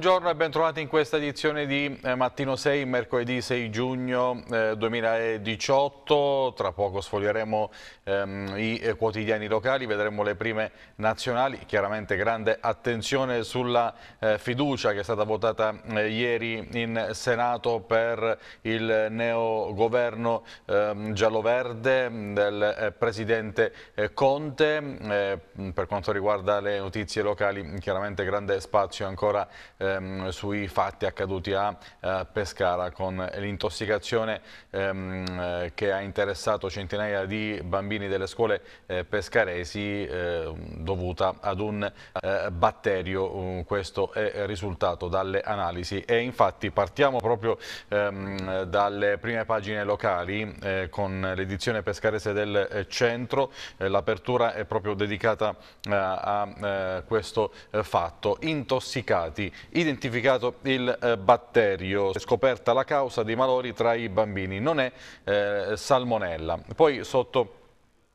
Buongiorno e bentrovati in questa edizione di eh, Mattino 6, mercoledì 6 giugno 2018. Eh, Tra poco sfoglieremo ehm, i eh, quotidiani locali, vedremo le prime nazionali. Chiaramente grande attenzione sulla eh, fiducia che è stata votata eh, ieri in Senato per il neo governo ehm, giallo-verde mm, del eh, Presidente Conte. Mm, per quanto riguarda le notizie locali, chiaramente grande spazio ancora eh, ehm, sui fatti accaduti a eh, Pescara con l'intossicazione ehm, eh, che ha interessato centinaia di bambini delle scuole eh, pescaresi eh, dovuta ad un eh, batterio, mm, questo è risultato dalle analisi e infatti partiamo proprio ehm, dalle prime pagine locali eh, con l'edizione pescarese del centro, l'apertura è proprio dedicata a questo fatto, intossicati identificato il eh, batterio, è scoperta la causa dei malori tra i bambini, non è eh, salmonella. Poi sotto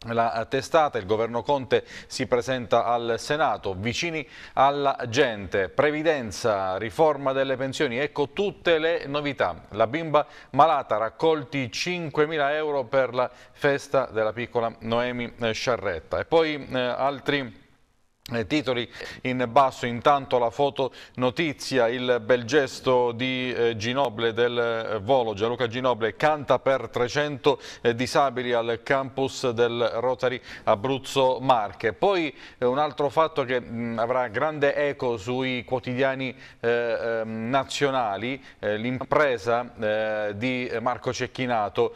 la eh, testata, il governo Conte si presenta al Senato, vicini alla gente, previdenza, riforma delle pensioni, ecco tutte le novità. La bimba malata raccolti 5.000 euro per la festa della piccola Noemi eh, Sciarretta e poi eh, altri eh, titoli in basso, intanto la fotonotizia, il bel gesto di eh, Ginoble del eh, volo, Gianluca Ginoble canta per 300 disabili al campus del Rotary Abruzzo Marche. Poi un altro fatto che mm, avrà grande eco sui quotidiani ehm, nazionali, l'impresa di Marco Cecchinato,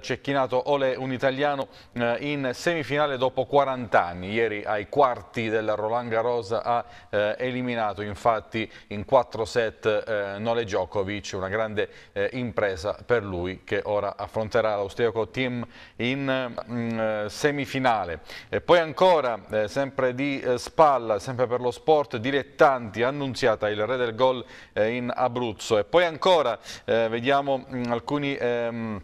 Cecchinato Ole un italiano in semifinale dopo 40 anni, ieri ai quarti della Roland Garros ha eh, eliminato infatti in 4 set eh, Nole Djokovic, una grande eh, impresa per lui che ora affronterà l'austriaco team in mh, mm, eh, semifinale. E poi ancora, eh, sempre di eh, spalla, sempre per lo sport, dilettanti, annunziata il re del gol in Abruzzo. E poi ancora, vediamo mh, mm, alcuni... Ehm,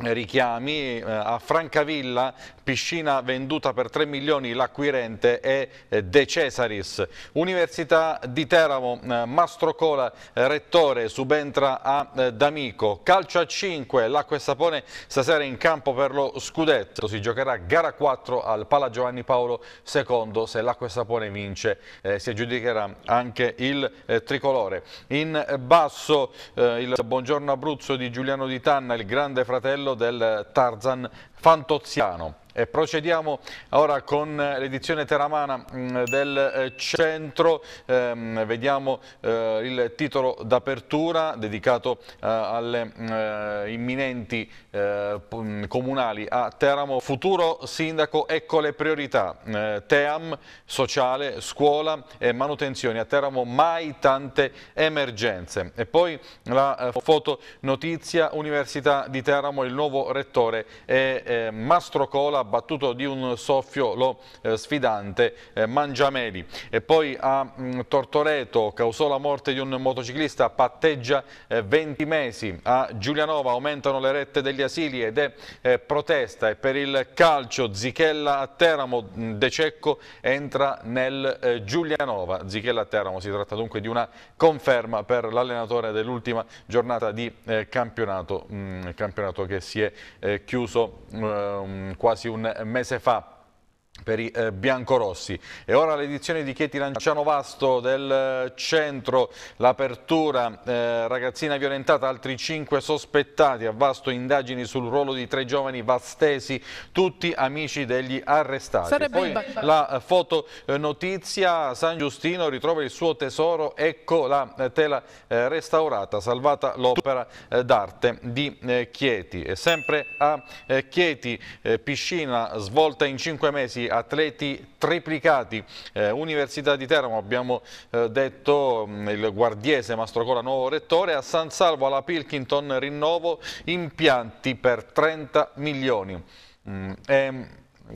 richiami a Francavilla piscina venduta per 3 milioni l'acquirente è eh, De Cesaris. Università di Teramo, eh, Mastro Cola, eh, rettore, subentra a D'Amico. Calcio a 5, l'acqua e sapone stasera in campo per lo scudetto. Si giocherà gara 4 al Pala Giovanni Paolo II. Se l'acqua e sapone vince eh, si aggiudicherà anche il eh, tricolore. In basso eh, il buongiorno Abruzzo di Giuliano Di Tanna, il grande fratello del Tarzan Fantoziano. E procediamo ora con l'edizione teramana mm, del eh, centro, ehm, vediamo eh, il titolo d'apertura dedicato eh, alle mm, imminenti mm, comunali a Teramo. Futuro sindaco, ecco le priorità, TEAM, sociale, scuola e manutenzioni. A Teramo mai tante emergenze. E poi la foto notizia, Università di Teramo, il nuovo rettore è eh, Mastrocola ha battuto di un soffio lo eh, sfidante eh, Mangiameli. E poi a mh, mm, Tortoreto causò la morte di un motociclista, patteggia 20 eh, mesi. A Giulianova aumentano le rette degli asili ed è eh, protesta. E per il calcio Zichella a Teramo, mm, De Cecco entra nel eh, Giulianova. Zichella a Teramo, si tratta dunque di una conferma per l'allenatore dell'ultima giornata di campionato, mh, mm, campionato che si è chiuso Ehm, quasi un mese fa per i eh, biancorossi. E ora l'edizione di Chieti Lanciano Vasto del eh, centro, l'apertura, eh, ragazzina violentata, altri cinque sospettati, a Vasto indagini sul ruolo di tre giovani vastesi, tutti amici degli arrestati. Sarebbe Poi la eh, fotonotizia, eh, San Giustino ritrova il suo tesoro, ecco la eh, tela restaurata, salvata l'opera d'arte di Chieti. E sempre a Chieti, piscina svolta in cinque mesi atleti triplicati. Eh, Università di Teramo, abbiamo eh, detto, mm, il guardiese Mastrocola nuovo rettore, a San Salvo alla Pilkington rinnovo impianti per 30 milioni. Mm, ehm,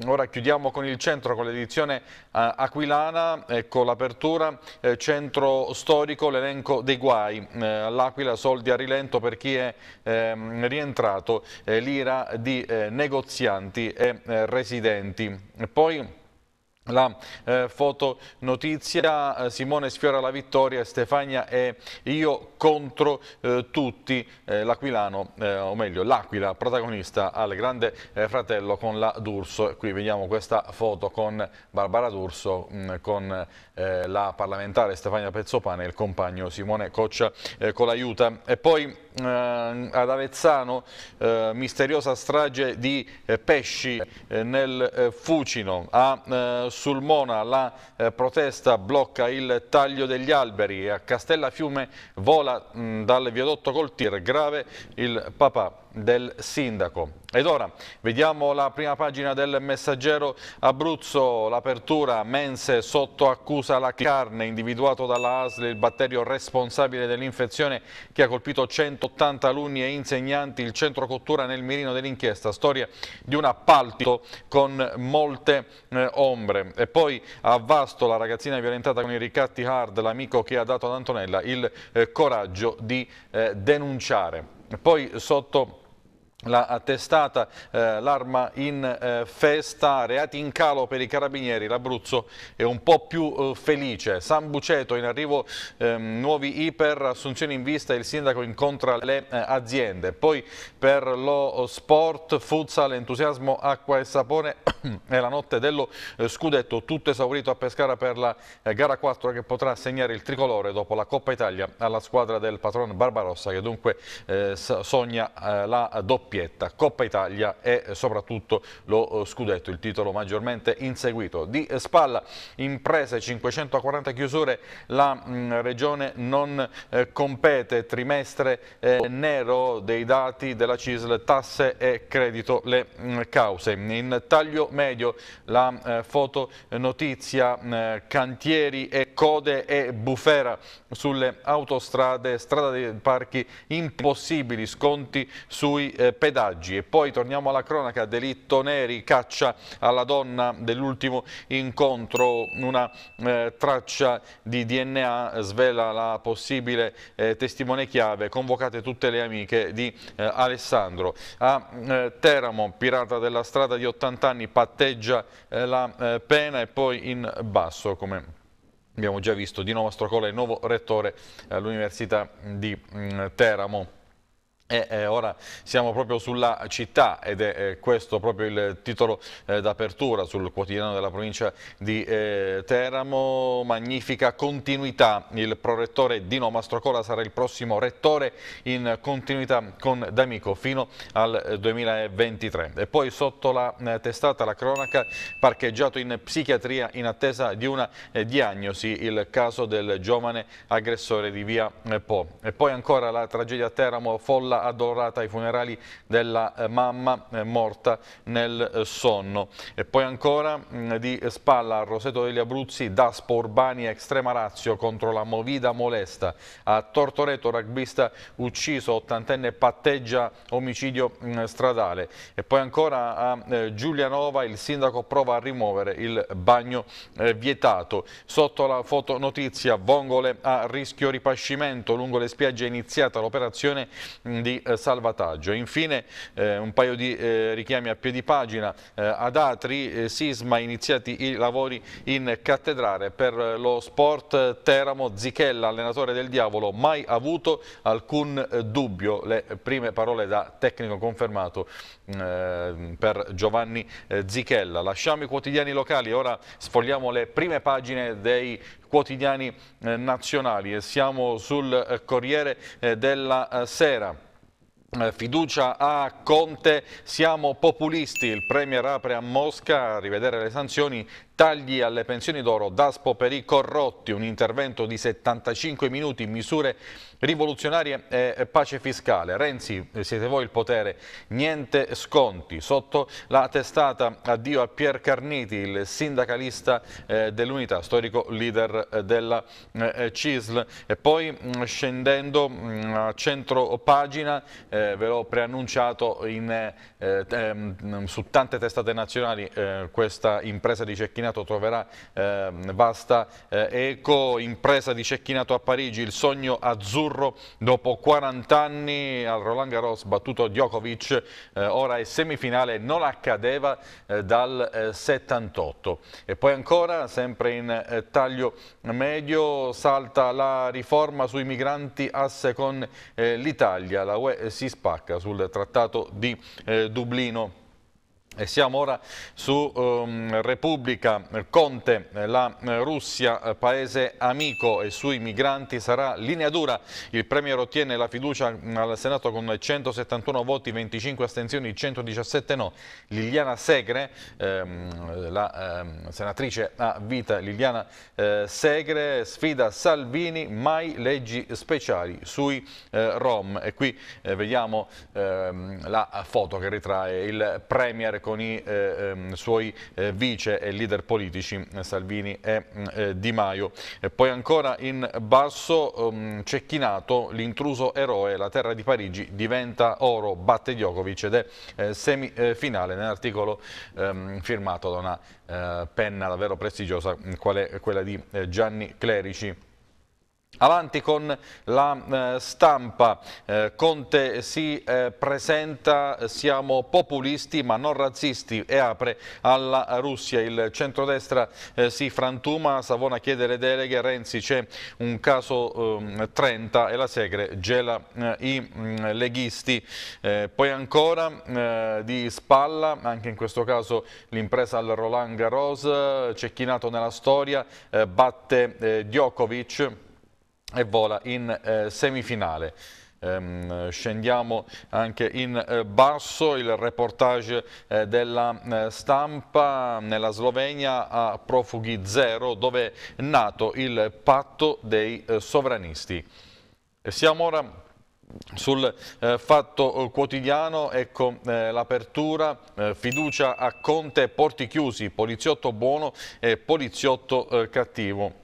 Ora chiudiamo con il centro, con l'edizione eh, aquilana, ecco l'apertura, eh, centro storico, l'elenco dei guai, eh, all'Aquila soldi a rilento per chi è ehm, rientrato, eh, l'ira di eh, negozianti e eh, residenti. E poi la eh, fotonotizia, eh, Simone sfiora la vittoria, Stefania e io contro eh, tutti, eh, l'Aquilano, eh, o meglio l'Aquila, protagonista al grande fratello con la D'Urso. E qui vediamo questa foto con Barbara D'Urso, mm, con la parlamentare Stefania Pezzopane e il compagno Simone Coccia con l'aiuta. E poi ad Avezzano, misteriosa strage di pesci nel Fucino. A, Sulmona la eh, protesta blocca il taglio degli alberi, a Castellafiume vola mh, dal viadotto col tir, grave il papà del sindaco. Ed ora vediamo la prima pagina del messaggero Abruzzo, l'apertura mense sotto accusa la carne, individuato dalla ASL il batterio responsabile dell'infezione che ha colpito 180 alunni e insegnanti, il centro cottura nel mirino dell'inchiesta, storia di un appalto con molte eh, ombre. E poi a Vasto la ragazzina violentata con i ricatti hard, l'amico che ha dato ad Antonella il eh, coraggio di eh, denunciare. poi sotto la testata eh, l'arma in eh, festa, reati in calo per i carabinieri, l'Abruzzo è un po' più eh, felice. San Buceto in arrivo ehm, nuovi iper, assunzioni in vista, il sindaco incontra le eh, aziende. Poi per lo sport, futsal, entusiasmo, acqua e sapone è la notte dello eh, scudetto, tutto esaurito a Pescara per la eh, gara 4 che potrà segnare il tricolore dopo la Coppa Italia alla squadra del patron Barbarossa che dunque sogna la doppia doppietta, Coppa Italia e eh, soprattutto lo eh, scudetto, il titolo maggiormente inseguito. Di spalla imprese 540 chiusure, la mm, regione non eh, compete, trimestre nero dei dati della CISL, tasse e credito, le mm, cause. In taglio medio la foto notizia, mm, cantieri e code e bufera sulle autostrade, strada dei parchi impossibili, sconti sui eh, pedaggi. E poi torniamo alla cronaca, delitto Neri, caccia alla donna dell'ultimo incontro, una eh, traccia di DNA svela la possibile eh, testimone chiave, convocate tutte le amiche di eh, Alessandro. A eh, Teramo, pirata della strada di 80 anni, patteggia eh, la eh, pena e poi in basso come abbiamo già visto Dino Mastrocola è il nuovo rettore all'Università di mm, Teramo. E eh, ora siamo proprio sulla città ed è eh, questo proprio il titolo eh, d'apertura sul quotidiano della provincia di eh, Teramo. Magnifica continuità. Il prorettore Dino Mastrocola sarà il prossimo rettore in continuità con D'Amico fino al 2023. Eh, e poi sotto la eh, testata la cronaca parcheggiato in psichiatria in attesa di una diagnosi il caso del giovane aggressore di via Po. E poi ancora la tragedia a Teramo folla addolorata ai funerali della eh, mamma eh, morta nel eh, sonno. E poi ancora mm, di spalla a Roseto degli Abruzzi, Daspo Urbani Extrema Razio contro la Movida Molesta. A Tortoreto rugbista ucciso, ottantenne patteggia omicidio mm, stradale. E poi ancora a Giulianova il sindaco prova a rimuovere il bagno vietato. Sotto la fotonotizia vongole a rischio ripascimento lungo le spiagge è iniziata l'operazione mm, di eh, salvataggio. Infine eh, un paio di eh, richiami a piedi pagina eh, ad Atri, eh, Sisma iniziati i lavori in cattedrale per eh, lo sport Teramo Zichella, allenatore del diavolo, mai avuto alcun dubbio, le prime parole da tecnico confermato mm, per Giovanni Zichella. Lasciamo i quotidiani locali, ora sfogliamo le prime pagine dei quotidiani eh, nazionali. E Siamo sul eh, Corriere eh, della Sera. Fiducia a Conte, siamo populisti, il Premier apre a Mosca a rivedere le sanzioni Tagli alle pensioni d'oro, Daspo per i corrotti, un intervento di 75 minuti, misure rivoluzionarie e pace fiscale. Renzi, eh, siete voi il potere, niente sconti. Sotto la testata addio a Pier Carniti, il sindacalista eh, dell'Unità, storico leader eh, della CISL. E poi mm, scendendo mm, a centro pagina, ve l'ho preannunciato in, mm, su tante testate nazionali questa impresa di Cecchina Cecchinato troverà eh, vasta eh, eco, impresa di Cecchinato a Parigi, il sogno azzurro dopo 40 anni al Roland Garros battuto Djokovic, eh, ora è semifinale, non accadeva eh, dal 78. Eh, e poi ancora, sempre in eh, taglio medio, salta la riforma sui migranti asse con l'Italia, la UE si spacca sul trattato di Dublino. E siamo ora su um, Repubblica Conte, la Russia eh, paese amico e sui migranti sarà linea dura. Il Premier ottiene la fiducia mm, al Senato con 171 voti, 25 astensioni, 117 no. Liliana Segre, ehm, la ehm, senatrice a vita Liliana eh, Segre, sfida Salvini, mai leggi speciali sui eh, Rom. E qui eh, vediamo ehm, la foto che ritrae il Premier con i eh, ehm, suoi eh, vice e leader politici eh, Salvini e mm, Di Maio. E poi ancora in basso um, Cecchinato, l'intruso eroe, la terra di Parigi diventa oro, batte Djokovic ed è semifinale nell'articolo um, firmato da una uh, penna davvero prestigiosa mm, qual è quella di Gianni Clerici. Avanti con la eh, stampa, eh, Conte si eh, presenta, siamo populisti ma non razzisti e apre alla Russia. Il centrodestra eh, si frantuma, Savona chiede le deleghe, Renzi c'è un caso 30 ehm, e la Segre gela eh, i mh, mm, leghisti. Eh, poi ancora di spalla, anche in questo caso l'impresa al Roland Garros, cecchinato nella storia, batte Djokovic e vola in eh, semifinale. Ehm, scendiamo anche in eh, basso il reportage eh, della eh, stampa nella Slovenia a profughi zero dove è nato il patto dei eh, sovranisti. E Siamo ora sul eh, fatto eh, quotidiano, ecco eh, l'apertura, eh, fiducia a Conte, porti chiusi, poliziotto buono e poliziotto cattivo.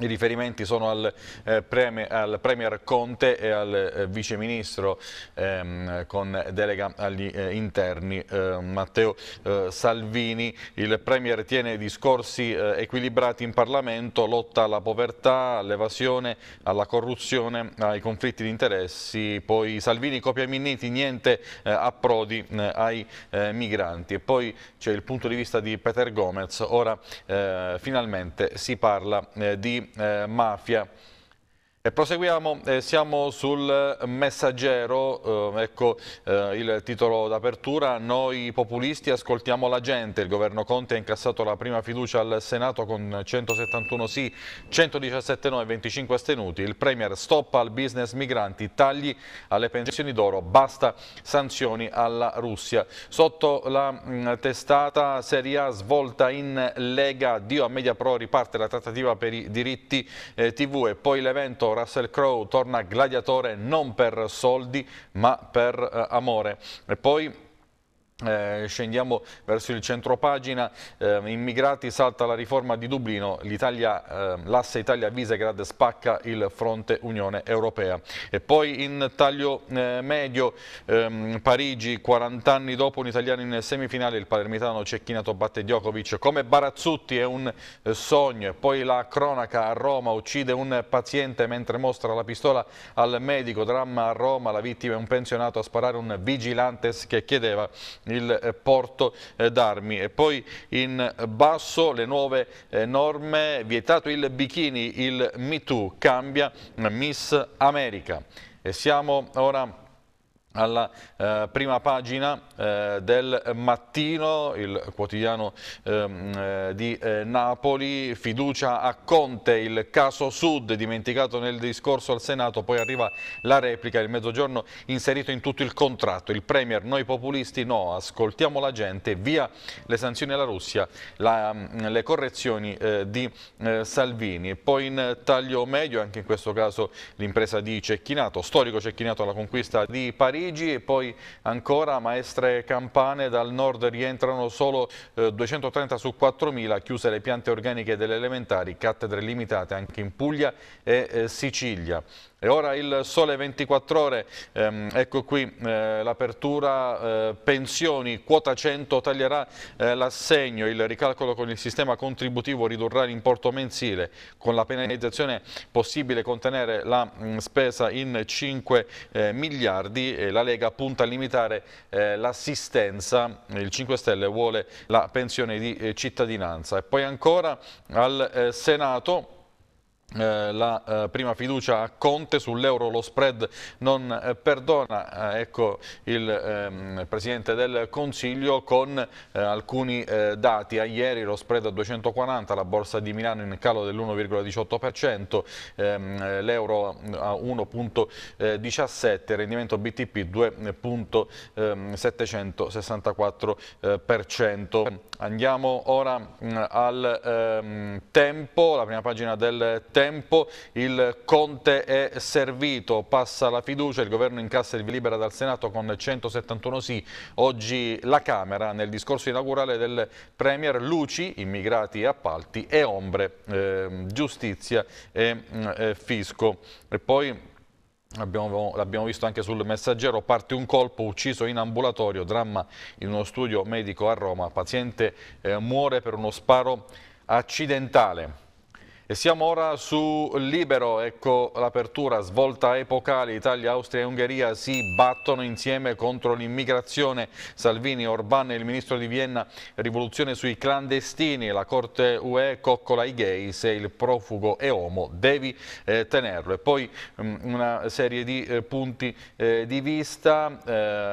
I riferimenti sono al, eh, premi, al, Premier Conte e al eh, Ministro ehm, con delega agli eh, interni eh, Matteo eh, Salvini. Il Premier tiene discorsi eh, equilibrati in Parlamento, lotta alla povertà, all'evasione, alla corruzione, ai conflitti di interessi. Poi Salvini copia Minniti, niente approdi ai migranti. E poi c'è il punto di vista di Peter Gomez. Ora finalmente si parla di eh, mafia. E proseguiamo, eh, siamo sul messaggero, eh, ecco eh, il titolo d'apertura, noi populisti ascoltiamo la gente, il governo Conte ha incassato la prima fiducia al Senato con 171 sì, 117 no e 25 astenuti, il Premier stoppa al business migranti, tagli alle pensioni d'oro, basta sanzioni alla Russia. Sotto la mh, mm, testata Serie A svolta in Lega, Dio a Media Pro riparte la trattativa per i diritti eh, TV e poi l'evento Russell Crowe torna gladiatore non per soldi ma per eh, amore. E poi eh, scendiamo verso il centro pagina, eh, immigrati salta la riforma di Dublino, eh, l'asse eh, Italia-Visegrad spacca il fronte Unione Europea. E poi in taglio eh, medio ehm, Parigi, 40 anni dopo un italiano in semifinale, il palermitano Cecchinato batte Djokovic come Barazzutti è un eh, sogno. E poi la cronaca a Roma uccide un paziente mentre mostra la pistola al medico, dramma a Roma, la vittima è un pensionato a sparare un vigilantes che chiedeva il eh, porto eh, d'armi. E poi in basso le nuove eh, norme, vietato il bikini, il MeToo cambia mm, Miss America. E siamo ora alla eh, prima pagina eh, del mattino, il quotidiano ehm, eh, di eh, Napoli, fiducia a Conte, il caso Sud dimenticato nel discorso al Senato, poi arriva la replica, il mezzogiorno inserito in tutto il contratto, il Premier, noi populisti no, ascoltiamo la gente, via le sanzioni alla Russia, la, mh, mm, le correzioni eh, di eh, Salvini, poi in taglio medio, anche in questo caso l'impresa di Cecchinato, storico Cecchinato alla conquista di Parigi, Parigi e poi ancora maestre campane dal nord rientrano solo 230 eh, su 4.000, chiuse le piante organiche delle elementari, cattedre limitate anche in Puglia e eh, Sicilia. E ora il sole 24 ore, ehm, ecco qui eh, l'apertura eh, pensioni, quota 100 taglierà eh, l'assegno, il ricalcolo con il sistema contributivo ridurrà l'importo mensile, con la penalizzazione possibile contenere la mh, mm, spesa in 5 eh, miliardi e la Lega punta a limitare eh, l'assistenza, il 5 Stelle vuole la pensione di eh, cittadinanza. E poi ancora al Senato eh, la eh, prima fiducia a Conte sull'euro lo spread non eh, perdona eh, ecco il ehm, Presidente del Consiglio con eh, alcuni dati a ieri lo spread a 240 la borsa di Milano in calo dell'1,18% ehm, l'euro a 1,17 rendimento BTP 2,764% andiamo ora mh, mm, al ehm, tempo la prima pagina del tempo tempo, il Conte è servito, passa la fiducia, il governo incassa il libera dal Senato con 171 sì, oggi la Camera nel discorso inaugurale del Premier Luci, immigrati e appalti e ombre, eh, giustizia e eh, fisco. E poi L'abbiamo visto anche sul messaggero, parte un colpo ucciso in ambulatorio, dramma in uno studio medico a Roma, paziente eh, muore per uno sparo accidentale. E siamo ora su Libero, ecco l'apertura, svolta epocale, Italia, Austria e Ungheria si battono insieme contro l'immigrazione, Salvini, Orbán e il ministro di Vienna, rivoluzione sui clandestini, la Corte UE coccola i gay, se il profugo è omo devi eh, tenerlo. E poi mh, mm, una serie di eh, punti eh, di vista,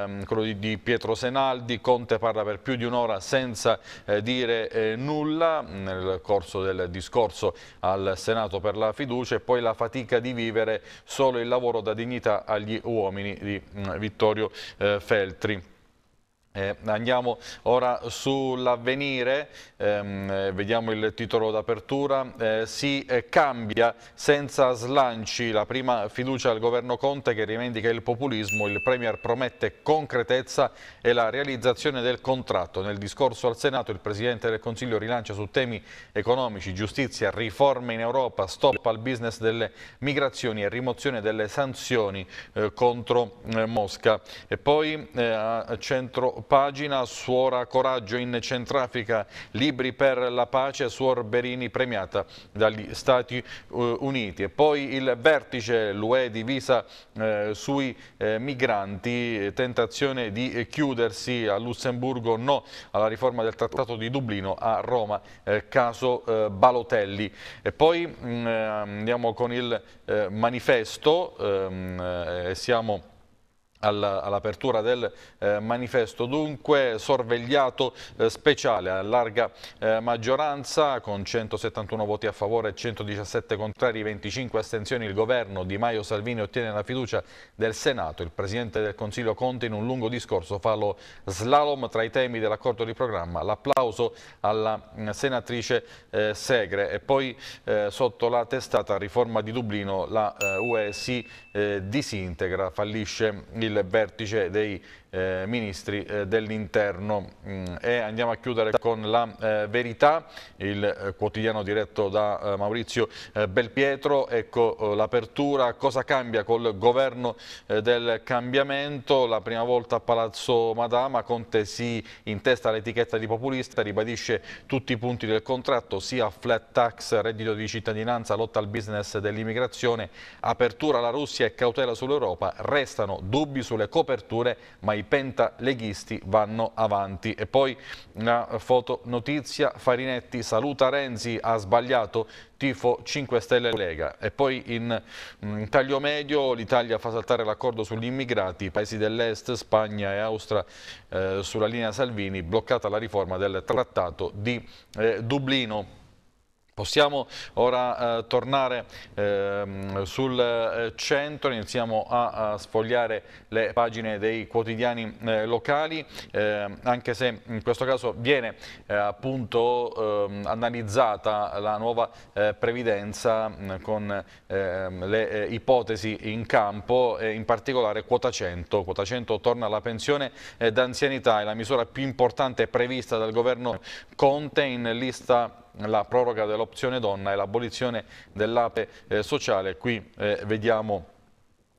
ehm, quello di, di, Pietro Senaldi, Conte parla per più di un'ora senza eh, dire eh, nulla, nel corso del discorso al Senato per la fiducia e poi la fatica di vivere solo il lavoro da dignità agli uomini di mm, Vittorio eh, Feltri. Eh, andiamo ora sull'avvenire, ehm, eh, vediamo il titolo d'apertura, eh, si eh, cambia senza slanci la prima fiducia al governo Conte che rivendica il populismo, il Premier promette concretezza e la realizzazione del contratto. Nel discorso al Senato il Presidente del Consiglio rilancia su temi economici, giustizia, riforme in Europa, stop al business delle migrazioni e rimozione delle sanzioni eh, contro eh, Mosca. E poi a centro pagina Suora Coraggio in Centrafrica, libri per la pace, Suor Berini premiata dagli Stati eh, Uniti. E poi il vertice, l'UE divisa eh, sui eh, migranti, eh, tentazione di eh, chiudersi a Lussemburgo, no alla riforma del Trattato di Dublino, a Roma, eh, caso Balotelli. E poi mh, mm, andiamo con il manifesto, ehm, siamo all'apertura del eh, manifesto dunque sorvegliato eh, speciale a larga eh, maggioranza con 171 voti a favore e 117 contrari 25 astensioni il governo Di Maio Salvini ottiene la fiducia del Senato il Presidente del Consiglio Conte in un lungo discorso fa lo slalom tra i temi dell'accordo di programma l'applauso alla mm, senatrice Segre e poi sotto la testata riforma di Dublino la UE si eh, disintegra, fallisce il vertice dei eh, ministri eh, dell'interno. Mm, e andiamo a chiudere con la eh, verità, il eh, quotidiano diretto da eh, Maurizio eh, Belpietro, ecco l'apertura, cosa cambia col governo del cambiamento, la prima volta a Palazzo Madama, Conte si intesta l'etichetta di populista, ribadisce tutti i punti del contratto, sia flat tax, reddito di cittadinanza, lotta al business dell'immigrazione, apertura alla Russia e cautela sull'Europa, restano dubbi sulle coperture ma i pentaleghisti vanno avanti. E poi una fotonotizia, Farinetti saluta Renzi, ha sbagliato tifo 5 Stelle Lega. E poi in mh, mm, taglio medio l'Italia fa saltare l'accordo sugli immigrati, paesi dell'Est, Spagna e Austria eh, sulla linea Salvini, bloccata la riforma del trattato di eh, Dublino. Possiamo ora eh, tornare eh, sul eh, centro, iniziamo a, a, sfogliare le pagine dei quotidiani eh, locali, ehm, anche se in questo caso viene eh, appunto ehm, analizzata la nuova eh, previdenza mm, con ehm, le ipotesi in campo, in particolare quota 100. Quota 100 torna alla pensione d'anzianità, è la misura più importante prevista dal governo Conte in lista la proroga dell'opzione donna e l'abolizione dell'ape eh, sociale. Qui eh, vediamo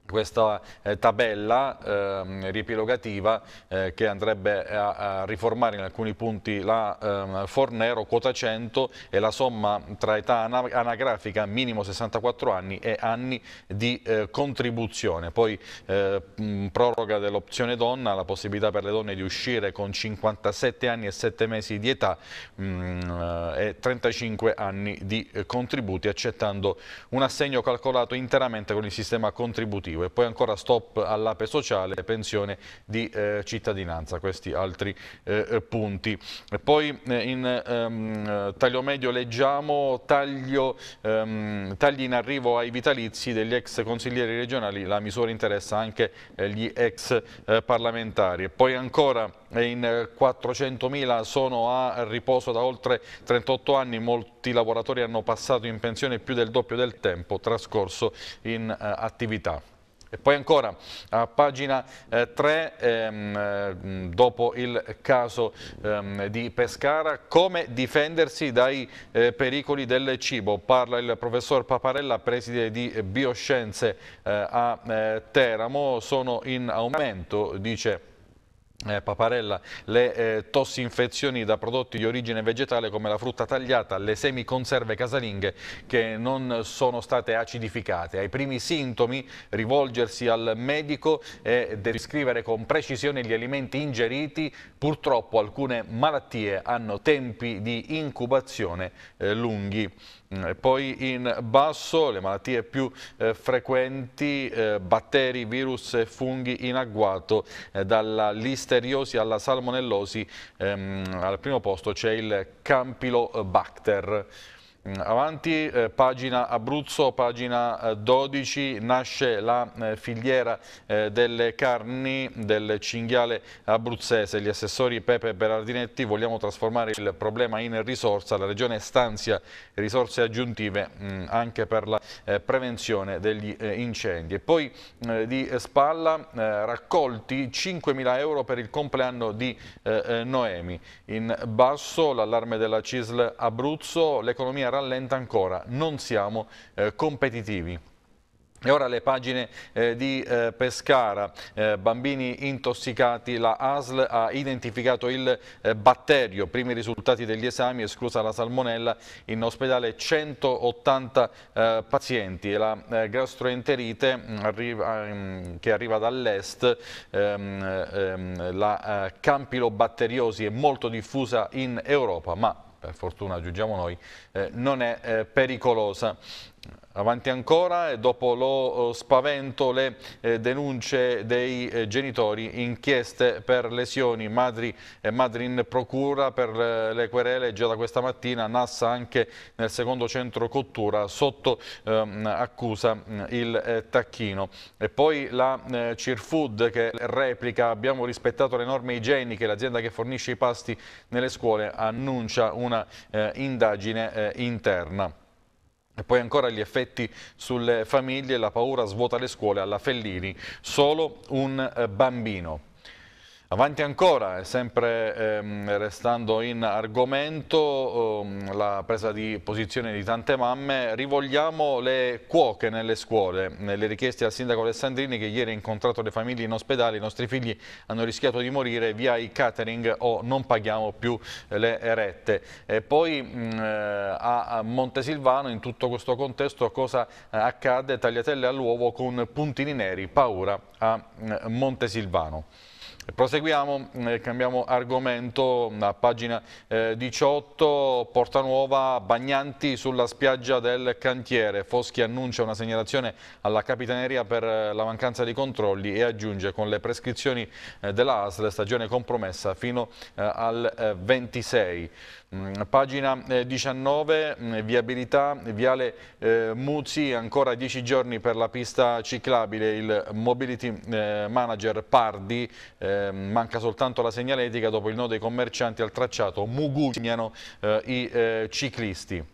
questa eh, tabella eh, riepilogativa eh, che andrebbe a, a, riformare in alcuni punti la ehm, Fornero, quota 100 e la somma tra età anagrafica minimo 64 anni e anni di eh, contribuzione. Poi eh, mh, proroga dell'opzione donna, la possibilità per le donne di uscire con 57 anni e 7 mesi di età mh, eh, e 35 anni di contributi accettando un assegno calcolato interamente con il sistema contributivo lavorativo e poi ancora stop all'ape sociale e pensione di eh, cittadinanza, questi altri eh, punti. E poi eh, in ehm, eh, taglio medio leggiamo taglio, ehm, tagli in arrivo ai vitalizi degli ex consiglieri regionali, la misura interessa anche eh, gli ex parlamentari. E poi ancora in 400.000 sono a riposo da oltre 38 anni, molti lavoratori hanno passato in pensione più del doppio del tempo trascorso in attività. E poi ancora a pagina 3, eh, ehm, eh, dopo il caso ehm, di Pescara, come difendersi dai eh, pericoli del cibo. Parla il professor Paparella, preside di Bioscienze eh, a eh, Teramo, sono in aumento, dice eh, Paparella, le eh, tossinfezioni da prodotti di origine vegetale come la frutta tagliata, le semiconserve casalinghe che non sono state acidificate. Ai primi sintomi rivolgersi al medico e descrivere con precisione gli alimenti ingeriti. Purtroppo alcune malattie hanno tempi di incubazione eh, lunghi. Mm, poi in basso le malattie più eh, frequenti, eh, batteri, virus e funghi in agguato eh, dalla lista misteriosi alla salmonellosi, ehm, al primo posto c'è il Campylobacter. Mm, avanti, eh, pagina Abruzzo, pagina 12, eh, nasce la eh, filiera eh, delle carni del cinghiale abruzzese. Gli assessori Pepe e Berardinetti vogliamo trasformare il problema in risorsa. La regione stanzia risorse aggiuntive mh, mm, anche per la eh, prevenzione degli eh, incendi. E poi di Spalla raccolti 5.000 euro per il compleanno di Noemi. In basso l'allarme della CISL Abruzzo, l'economia rallenta ancora, non siamo eh, competitivi. E ora le pagine eh, di eh, Pescara, eh, bambini intossicati, la ASL ha identificato il eh, batterio, primi risultati degli esami, esclusa la salmonella, in ospedale 180 eh, pazienti e la eh, gastroenterite mm, arriva, mm, che arriva dall'est, ehm, ehm, la campilobatteriosi è molto diffusa in Europa, ma per fortuna aggiungiamo noi, eh, non è eh, pericolosa. Avanti ancora, dopo lo eh, spavento, le eh, denunce dei eh, genitori, inchieste per lesioni, madri, e madri in procura per le querele già da questa mattina, Nassa anche nel secondo centro cottura, sotto ehm, accusa mm, il tacchino. E poi la eh, Cirfood che replica, abbiamo rispettato le norme igieniche, l'azienda che fornisce i pasti nelle scuole annuncia una eh, indagine interna. E poi ancora gli effetti sulle famiglie, la paura svuota le scuole alla Fellini, solo un eh, bambino. Avanti ancora, eh, sempre ehm, restando in argomento, ehm, la presa di posizione di tante mamme, rivogliamo le cuoche nelle scuole, le richieste al sindaco Alessandrini che ieri ha incontrato le famiglie in ospedale, i nostri figli hanno rischiato di morire via i catering o non paghiamo più eh, le rette. E poi mh, mm, eh, a Montesilvano in tutto questo contesto cosa accade? Tagliatelle all'uovo con puntini neri, paura a Montesilvano. Proseguiamo, eh, cambiamo argomento, a pagina eh, 18, Porta Nuova, bagnanti sulla spiaggia del cantiere. Foschi annuncia una segnalazione alla Capitaneria per eh, la mancanza di controlli e aggiunge con le prescrizioni eh, della ASL stagione compromessa fino eh, al 26. Eh, Mm, pagina 19, eh, mm, viabilità, viale eh, Muzzi, ancora 10 giorni per la pista ciclabile, il mobility eh, manager Pardi, eh, manca soltanto la segnaletica dopo il nodo dei commercianti al tracciato, Mugugnano i ciclisti.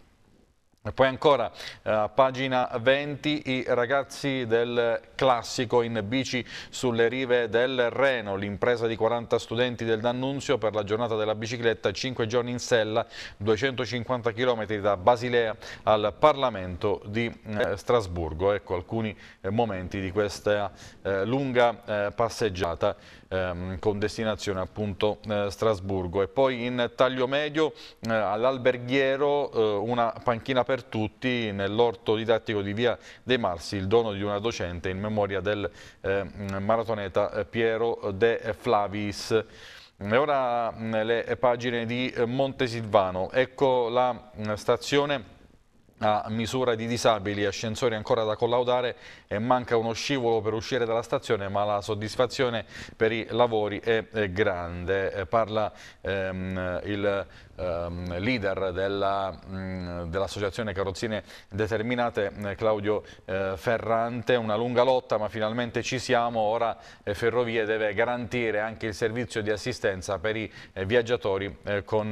Poi ancora eh, a pagina 20 i ragazzi del classico in bici sulle rive del Reno, l'impresa di 40 studenti del D'Annunzio per la giornata della bicicletta 5 giorni in sella, 250 km da Basilea al Parlamento di eh, Strasburgo. Ecco alcuni eh, momenti di questa lunga passeggiata ehm, con destinazione appunto Strasburgo. E poi in taglio medio all'alberghiero una panchina per per tutti nell'orto didattico di Via dei Marsi, il dono di una docente in memoria del eh, maratoneta eh, Piero De Flavis. E ora mm, le pagine di eh, Montesilvano, ecco la mm, stazione a misura di disabili, ascensori ancora da collaudare e manca uno scivolo per uscire dalla stazione, ma la soddisfazione per i lavori è eh, grande. Eh, parla ehm, il ehm, leader mm, dell'associazione dell Carrozzine Determinate, eh, Claudio eh, Ferrante, una lunga lotta ma finalmente ci siamo, ora Ferrovie deve garantire anche il servizio di assistenza per i eh, viaggiatori eh, con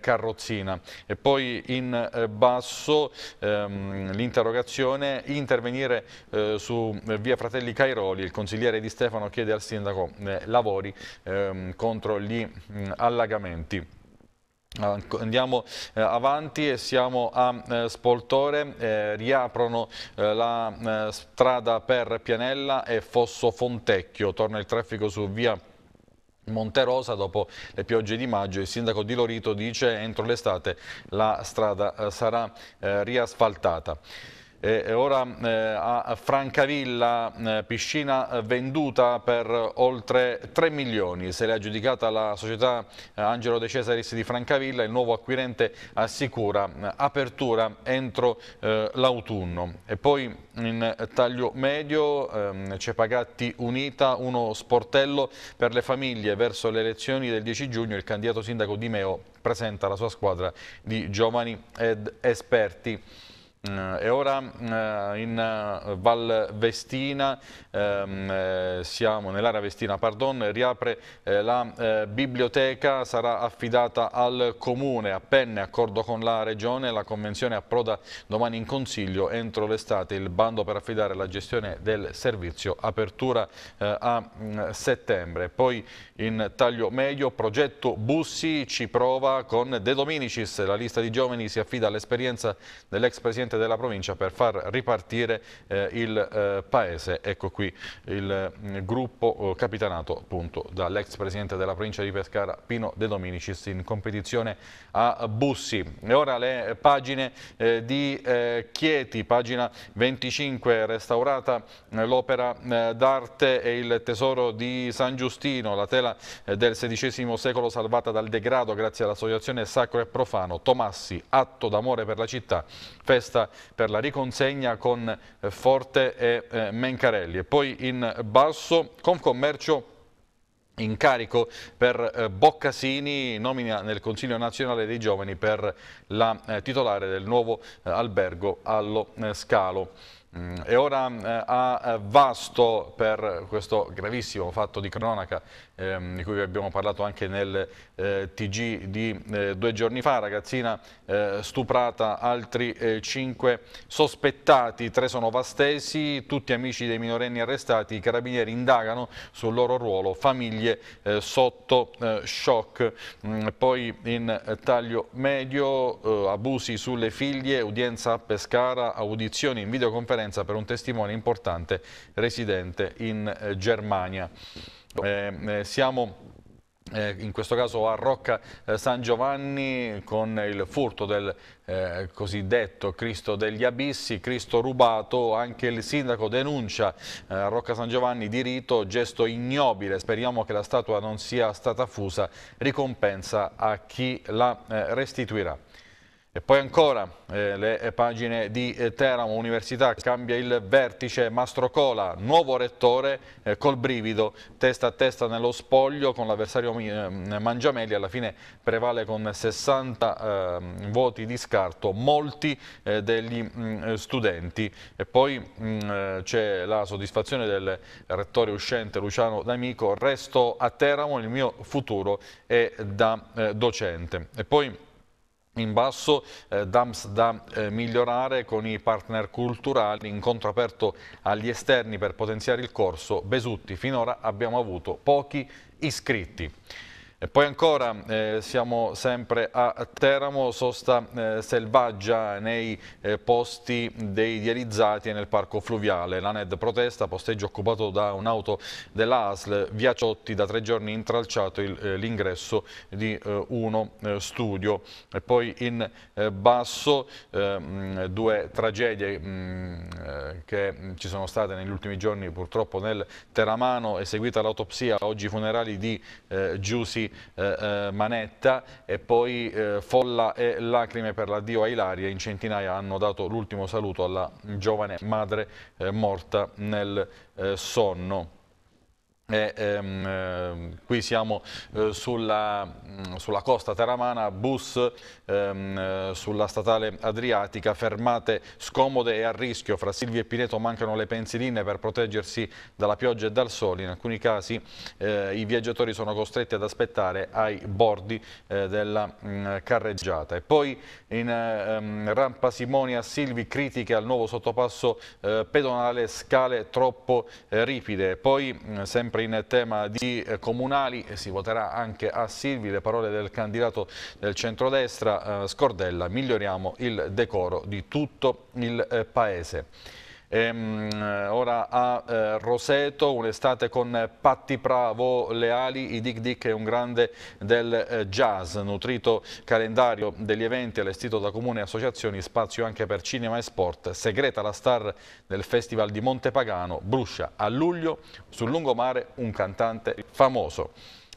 carrozzina. E poi in basso ehm, l'interrogazione, intervenire eh, su eh, via Fratelli Cairoli, il consigliere Di Stefano chiede al sindaco eh, lavori ehm, contro gli mh, allagamenti. Andiamo eh, avanti e siamo a eh, Spoltore, riaprono la strada per Pianella e Fosso Fontecchio, torna il traffico su via Monterosa dopo le piogge di maggio il sindaco di Lorito dice entro l'estate la strada eh, sarà eh, riasfaltata. E ora eh, a Francavilla, eh, piscina venduta per oltre 3 milioni, se l'è aggiudicata la società eh, Angelo De Cesaris di Francavilla, il nuovo acquirente assicura apertura entro l'autunno. E poi in taglio medio ehm, c'è Pagatti Unita, uno sportello per le famiglie verso le elezioni del 10 giugno, il candidato sindaco Di Meo presenta la sua squadra di giovani ed esperti. Eh, e ora eh, in eh, Val Vestina, ehm, siamo nell'area Vestina, pardon, riapre la biblioteca, sarà affidata al Comune, a penne, accordo con la Regione, la convenzione approda domani in Consiglio, entro l'estate il bando per affidare la gestione del servizio, apertura a mm, settembre. Poi in taglio medio, progetto Bussi ci prova con De Dominicis, la lista di giovani si affida all'esperienza dell'ex Presidente presidente della provincia per far ripartire eh, il eh, paese. Ecco qui il mh, mm, gruppo eh, capitanato appunto dall'ex presidente della provincia di Pescara Pino De Dominicis in competizione a Bussi. E ora le pagine eh, di eh, Chieti, pagina 25, restaurata eh, l'opera d'arte e il tesoro di San Giustino, la tela del XVI secolo salvata dal degrado grazie all'associazione Sacro e Profano, Tomassi, atto d'amore per la città, festa Costa per la riconsegna con eh, Forte e eh, Mencarelli. E poi in basso Confcommercio in carico per eh, Boccasini, nomina nel Consiglio Nazionale dei Giovani per la titolare del nuovo albergo allo Scalo. Mm, e ora a Vasto per questo gravissimo fatto di cronaca ehm, di cui vi abbiamo parlato anche nel eh, TG di eh, due giorni fa, ragazzina eh, stuprata, altri eh, cinque sospettati, tre sono vastesi, tutti amici dei minorenni arrestati, i carabinieri indagano sul loro ruolo, famiglie eh, sotto shock. Mm, poi in taglio medio, abusi sulle figlie, udienza a Pescara, audizioni in videoconferenza per un testimone importante residente in Germania. Boh. Eh, eh, siamo eh, in questo caso a Rocca eh, San Giovanni con il furto del eh, cosiddetto Cristo degli Abissi, Cristo rubato, anche il sindaco denuncia eh, Rocca San Giovanni di rito, gesto ignobile, speriamo che la statua non sia stata fusa, ricompensa a chi la eh, restituirà. E poi ancora eh, le pagine di eh, Teramo, Università cambia il vertice, Mastro Cola, nuovo rettore eh, col brivido, testa a testa nello spoglio con l'avversario ehm, Mangiamelli, alla fine prevale con 60 ehm, voti di scarto, molti eh, degli mh, mm, studenti. E poi mm, eh, c'è la soddisfazione del rettore uscente Luciano D'Amico, resto a Teramo, il mio futuro è da docente. E poi in basso eh, dumps da eh, migliorare con i partner culturali, incontro aperto agli esterni per potenziare il corso. Besutti, finora abbiamo avuto pochi iscritti. E poi ancora eh, siamo sempre a Teramo, sosta eh, selvaggia nei eh, posti dei dializzati e nel parco fluviale. L'ANED protesta, posteggio occupato da un'auto dell'ASL, via Ciotti, da tre giorni intralciato eh, l'ingresso di eh, uno eh, studio. E poi in basso mh, due tragedie mh, che ci sono state negli ultimi giorni purtroppo nel Teramano, eseguita l'autopsia, oggi i funerali di Giussi di eh, eh, Manetta e poi eh, folla e lacrime per l'addio a Ilaria. In centinaia hanno dato l'ultimo saluto alla giovane madre morta nel sonno. Eh, ehm, qui siamo eh, sulla, mh, mm, sulla, costa teramana, bus ehm, eh, sulla statale adriatica, fermate scomode e a rischio. Fra Silvi e Pineto mancano le pensiline per proteggersi dalla pioggia e dal sole. In alcuni casi eh, i viaggiatori sono costretti ad aspettare ai bordi eh, della mh, mm, carreggiata. E poi in ehm, rampa Simoni a Silvi critiche al nuovo sottopasso eh, pedonale, scale troppo ripide. Poi mm, sempre sempre in tema di eh, comunali, e si voterà anche a Silvi le parole del candidato del centrodestra eh, Scordella, miglioriamo il decoro di tutto il eh, Paese. Ehm, ora a eh, Roseto, un'estate con Patti Pravo, Le Ali, i Dick Dick è un grande del eh, jazz, nutrito calendario degli eventi allestito da comune e associazioni, spazio anche per cinema e sport, segreta la star del Festival di Montepagano, Bruscia a luglio, sul lungomare un cantante famoso.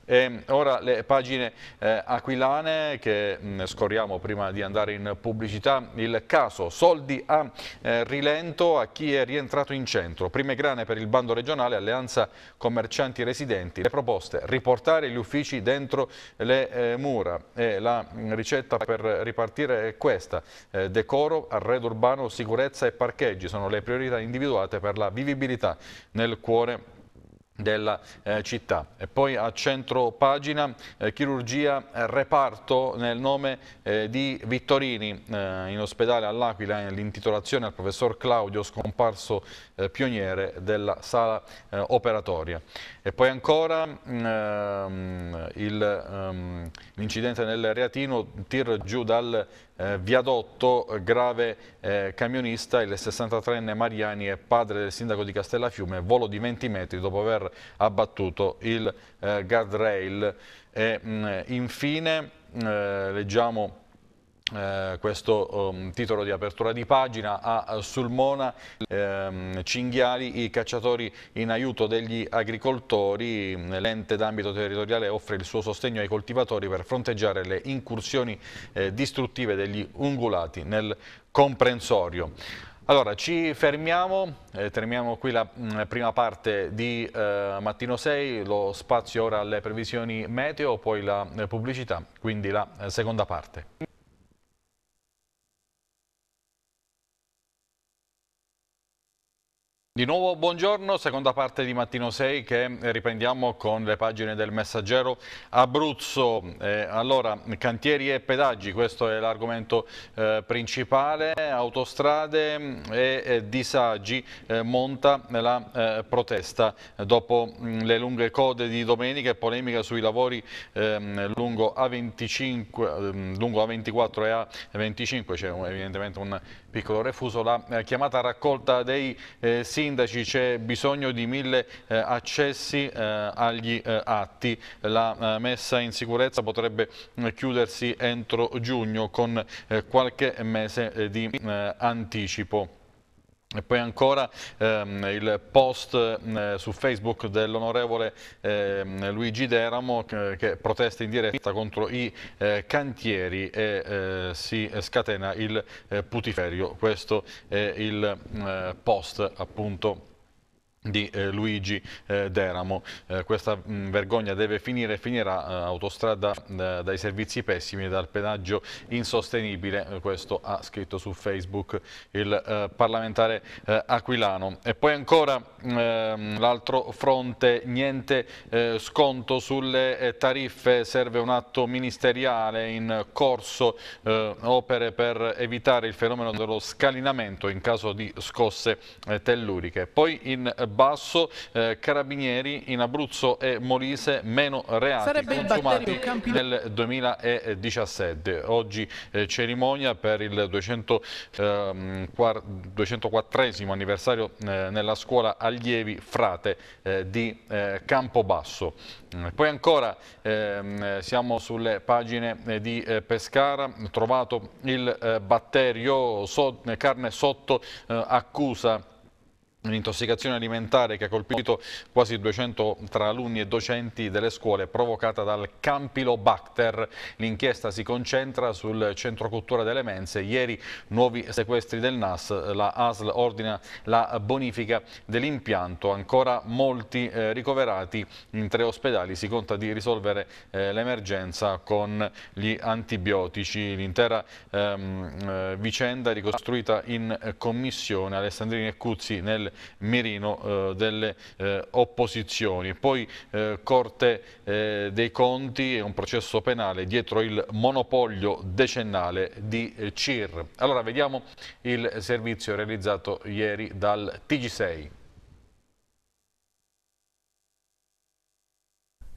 E ehm, ora le pagine eh, aquilane che mh, mm, scorriamo prima di andare in pubblicità, il caso soldi a eh, rilento a chi è rientrato in centro, prime grane per il bando regionale Alleanza Commercianti Residenti, le proposte riportare gli uffici dentro le eh, mura e la mh, mm, ricetta per ripartire è questa, eh, decoro, arredo urbano, sicurezza e parcheggi sono le priorità individuate per la vivibilità nel cuore della eh, città. E poi a centro pagina eh, chirurgia eh, reparto nel nome eh, di Vittorini eh, in ospedale all'Aquila eh, l'intitolazione al professor Claudio scomparso pioniere della sala operatoria. E poi ancora mm, ehm, ehm, l'incidente nel Reatino, tir giù dal eh, viadotto eh, grave eh, camionista, il 63enne Mariani è padre del sindaco di Castellafiume, volo di 20 metri dopo aver abbattuto il eh, guardrail. E, mh, mm, infine mm, eh, leggiamo eh, questo um, titolo di apertura di pagina a Sulmona ehm, Cinghiali i cacciatori in aiuto degli agricoltori mm, l'ente d'ambito territoriale offre il suo sostegno ai coltivatori per fronteggiare le incursioni eh, distruttive degli ungulati nel comprensorio allora, ci fermiamo, eh, terminiamo qui la mh, mm, prima parte di eh, Mattino 6, lo spazio ora alle previsioni meteo, poi la eh, pubblicità, quindi la eh, seconda parte. Di nuovo buongiorno, seconda parte di Mattino 6 che riprendiamo con le pagine del messaggero Abruzzo. Eh, allora, cantieri e pedaggi, questo è l'argomento eh, principale, autostrade mm, e eh, disagi, monta la eh, protesta. Dopo mh, mm, le lunghe code di domenica e polemica sui lavori ehm, lungo, A25, ehm, lungo A24 e A25, c'è cioè, evidentemente un piccolo refuso, la eh, chiamata raccolta dei eh, sindaci c'è bisogno di mille eh, accessi eh, agli eh, atti. La eh, messa in sicurezza potrebbe eh, chiudersi entro giugno con eh, qualche mese di anticipo. E poi ancora ehm, il post mm, eh, su Facebook dell'onorevole eh, Luigi Deramo che, che, protesta in diretta contro i eh, cantieri e eh, si scatena il eh, putiferio. Questo è il mm, eh, post appunto di eh, Luigi eh, Deramo. Eh, questa mh, mm, vergogna deve finire e finirà eh, autostrada dai servizi pessimi e dal pedaggio insostenibile, eh, questo ha scritto su Facebook il eh, parlamentare aquilano. E poi ancora ehm, l'altro fronte, niente sconto sulle tariffe, serve un atto ministeriale in corso, opere per evitare il fenomeno dello scalinamento in caso di scosse telluriche. Poi in basso, eh, Carabinieri in Abruzzo e Molise meno reati Sarebbe consumati nel 2017. Oggi eh, cerimonia per il 200, ehm, eh, 204 anniversario nella scuola allievi frate eh, di eh, Campobasso. Mm, poi ancora ehm, siamo sulle pagine eh, di Pescara, trovato il batterio so, carne sotto accusa Un'intossicazione alimentare che ha colpito quasi 200 tra alunni e docenti delle scuole provocata dal Campylobacter. L'inchiesta si concentra sul centro cultura delle mense. Ieri nuovi sequestri del NAS, la ASL ordina la bonifica dell'impianto. Ancora molti eh, ricoverati in tre ospedali. Si conta di risolvere eh, l'emergenza con gli antibiotici. L'intera ehm, eh, vicenda ricostruita in eh, commissione. Alessandrini e Cuzzi nel mirino eh, delle eh, opposizioni. Poi eh, Corte eh, dei Conti e un processo penale dietro il monopolio decennale di eh, CIR. Allora vediamo il servizio realizzato ieri dal TG6.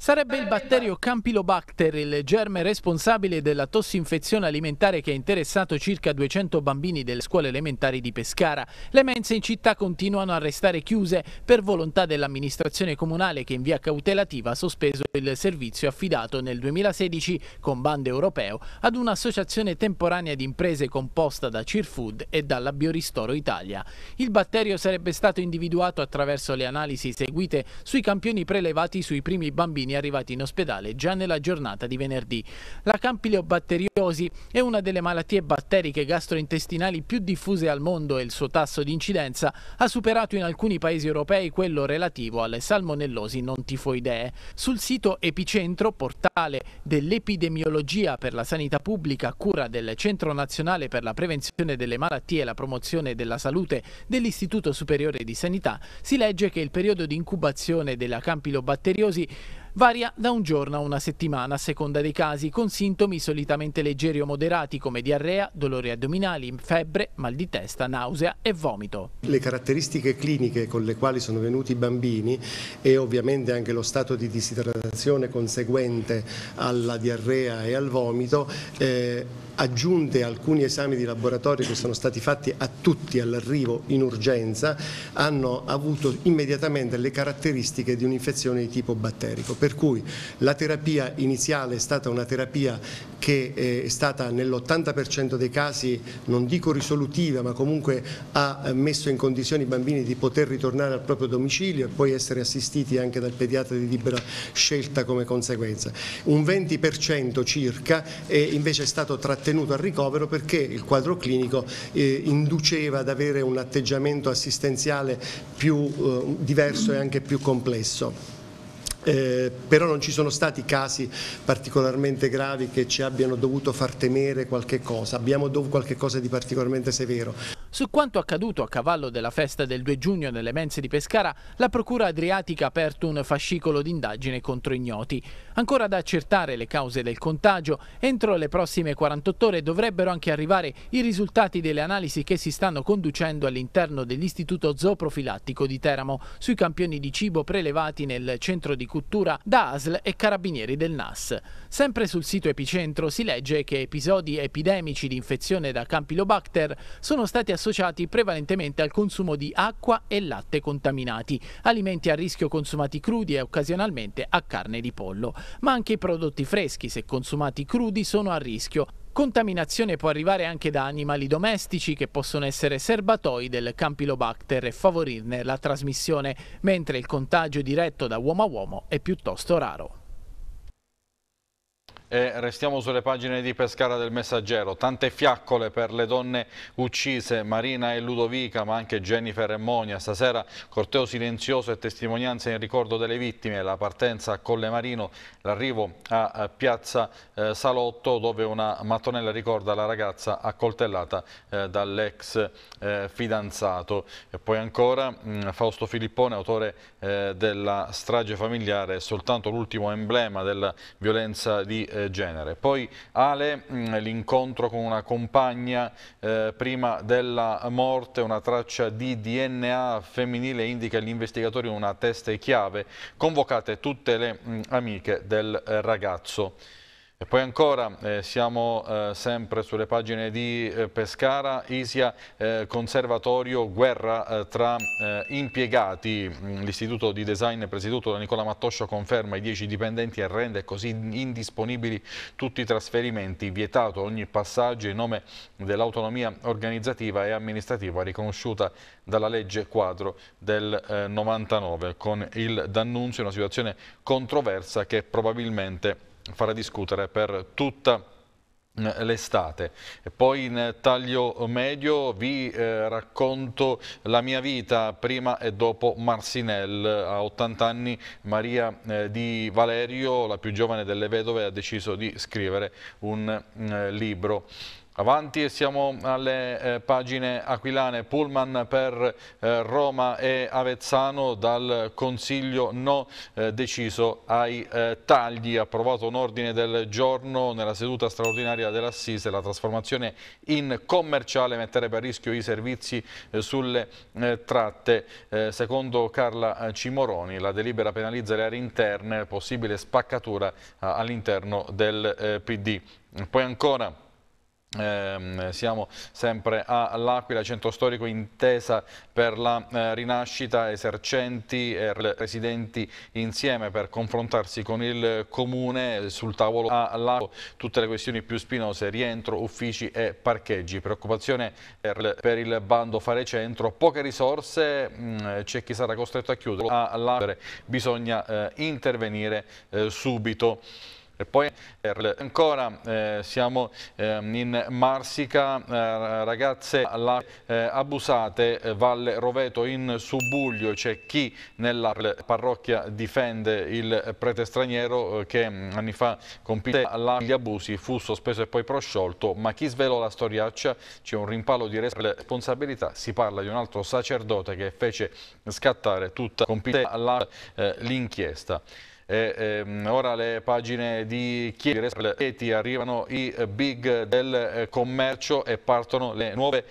Sarebbe il batterio Campylobacter, il germe responsabile della tossinfezione alimentare che ha interessato circa 200 bambini delle scuole elementari di Pescara. Le mense in città continuano a restare chiuse per volontà dell'amministrazione comunale che in via cautelativa ha sospeso il servizio affidato nel 2016 con bande europeo ad un'associazione temporanea di imprese composta da Cirfood e dalla Bioristoro Italia. Il batterio sarebbe stato individuato attraverso le analisi eseguite sui campioni prelevati sui primi bambini arrivati in ospedale già nella giornata di venerdì. La campilobatteriosi è una delle malattie batteriche gastrointestinali più diffuse al mondo e il suo tasso di incidenza ha superato in alcuni paesi europei quello relativo alle salmonellosi non tifoidee. Sul sito Epicentro, portale dell'epidemiologia per la sanità pubblica, cura del Centro Nazionale per la Prevenzione delle Malattie e la Promozione della Salute dell'Istituto Superiore di Sanità, si legge che il periodo di incubazione della campilobatteriosi Varia da un giorno a una settimana a seconda dei casi, con sintomi solitamente leggeri o moderati come diarrea, dolori addominali, febbre, mal di testa, nausea e vomito. Le caratteristiche cliniche con le quali sono venuti i bambini e ovviamente anche lo stato di disidratazione conseguente alla diarrea e al vomito eh, aggiunte alcuni esami di laboratorio che sono stati fatti a tutti all'arrivo in urgenza, hanno avuto immediatamente le caratteristiche di un'infezione di tipo batterico, per cui la terapia iniziale è stata una terapia che eh, è stata nell'80% dei casi, non dico risolutiva, ma comunque ha messo in condizione i bambini di poter ritornare al proprio domicilio e poi essere assistiti anche dal pediatra di libera scelta come conseguenza. Un 20% circa è invece stato trattato tenuto al ricovero perché il quadro clinico eh, induceva ad avere un atteggiamento assistenziale più eh, diverso e anche più complesso. Eh, però non ci sono stati casi particolarmente gravi che ci abbiano dovuto far temere qualche cosa, abbiamo dovuto qualche cosa di particolarmente severo. Su quanto accaduto a cavallo della festa del 2 giugno nelle mense di Pescara, la Procura Adriatica ha aperto un fascicolo d'indagine contro ignoti. Ancora da accertare le cause del contagio, entro le prossime 48 ore dovrebbero anche arrivare i risultati delle analisi che si stanno conducendo all'interno dell'Istituto Zooprofilattico di Teramo sui campioni di cibo prelevati nel centro di cottura da ASL e Carabinieri del NAS. Sempre sul sito Epicentro si legge che episodi epidemici di infezione da Campylobacter sono stati associati prevalentemente al consumo di acqua e latte contaminati, alimenti a rischio consumati crudi e occasionalmente a carne di pollo ma anche i prodotti freschi, se consumati crudi, sono a rischio. Contaminazione può arrivare anche da animali domestici che possono essere serbatoi del Campylobacter e favorirne la trasmissione, mentre il contagio diretto da uomo a uomo è piuttosto raro. E restiamo sulle pagine di Pescara del Messaggero. Tante fiaccole per le donne uccise, Marina e Ludovica, ma anche Jennifer e Monia. Stasera corteo silenzioso e testimonianze in ricordo delle vittime. La partenza a Colle Marino, l'arrivo a Piazza eh, Salotto, dove una mattonella ricorda la ragazza accoltellata eh, dall'ex eh, fidanzato. E poi ancora mh, mm, Fausto Filippone, autore eh, della strage familiare, è soltanto l'ultimo emblema della violenza di eh, genere. Poi Ale, mm, l'incontro con una compagna eh, prima della morte, una traccia di DNA femminile indica agli investigatori una testa e chiave, convocate tutte le mh, mm, amiche del eh, ragazzo. E poi ancora eh, siamo eh, sempre sulle pagine di eh, Pescara, Isia eh, Conservatorio Guerra eh, tra eh, impiegati. Mm, l'istituto di design presieduto da Nicola Mattoscio conferma i 10 dipendenti e rende così indisponibili tutti i trasferimenti, vietato ogni passaggio in nome dell'autonomia organizzativa e amministrativa riconosciuta dalla legge quadro del 99 con il D'Annunzio, una situazione controversa che probabilmente farà discutere per tutta eh, l'estate. Poi in taglio medio vi eh, racconto la mia vita prima e dopo Marsinel. A 80 anni Maria eh, di Valerio, la più giovane delle vedove, ha deciso di scrivere un eh, libro. Avanti e siamo alle eh, pagine aquilane, Pullman per eh, Roma e Avezzano dal Consiglio no eh, deciso ai eh, tagli, approvato un ordine del giorno nella seduta straordinaria dell'Assise, la trasformazione in commerciale metterebbe a rischio i servizi eh, sulle eh, tratte. secondo Carla Cimoroni la delibera penalizza le aree interne, possibile spaccatura all'interno del PD. Poi ancora... Eh, siamo sempre all'Aquila, centro storico intesa per la eh, rinascita, esercenti e residenti insieme per confrontarsi con il comune sul tavolo all'Aquila tutte le questioni più spinose, rientro, uffici e parcheggi, preoccupazione per il bando fare centro, poche risorse, mm, c'è chi sarà costretto a chiudere, all'Aquila bisogna eh, intervenire eh, subito. E poi eh, ancora eh, siamo eh, in Marsica, eh, ragazze alla, eh, abusate, eh, Valle Roveto in Subuglio, c'è chi nella parrocchia difende il prete straniero che mm, anni fa compite gli abusi, fu sospeso e poi prosciolto, ma chi svelò la storiaccia c'è un rimpallo di responsabilità, si parla di un altro sacerdote che fece scattare tutta l'inchiesta e ehm, ora le pagine di Chieri Spalletti arrivano i eh, big del eh, commercio e partono le nuove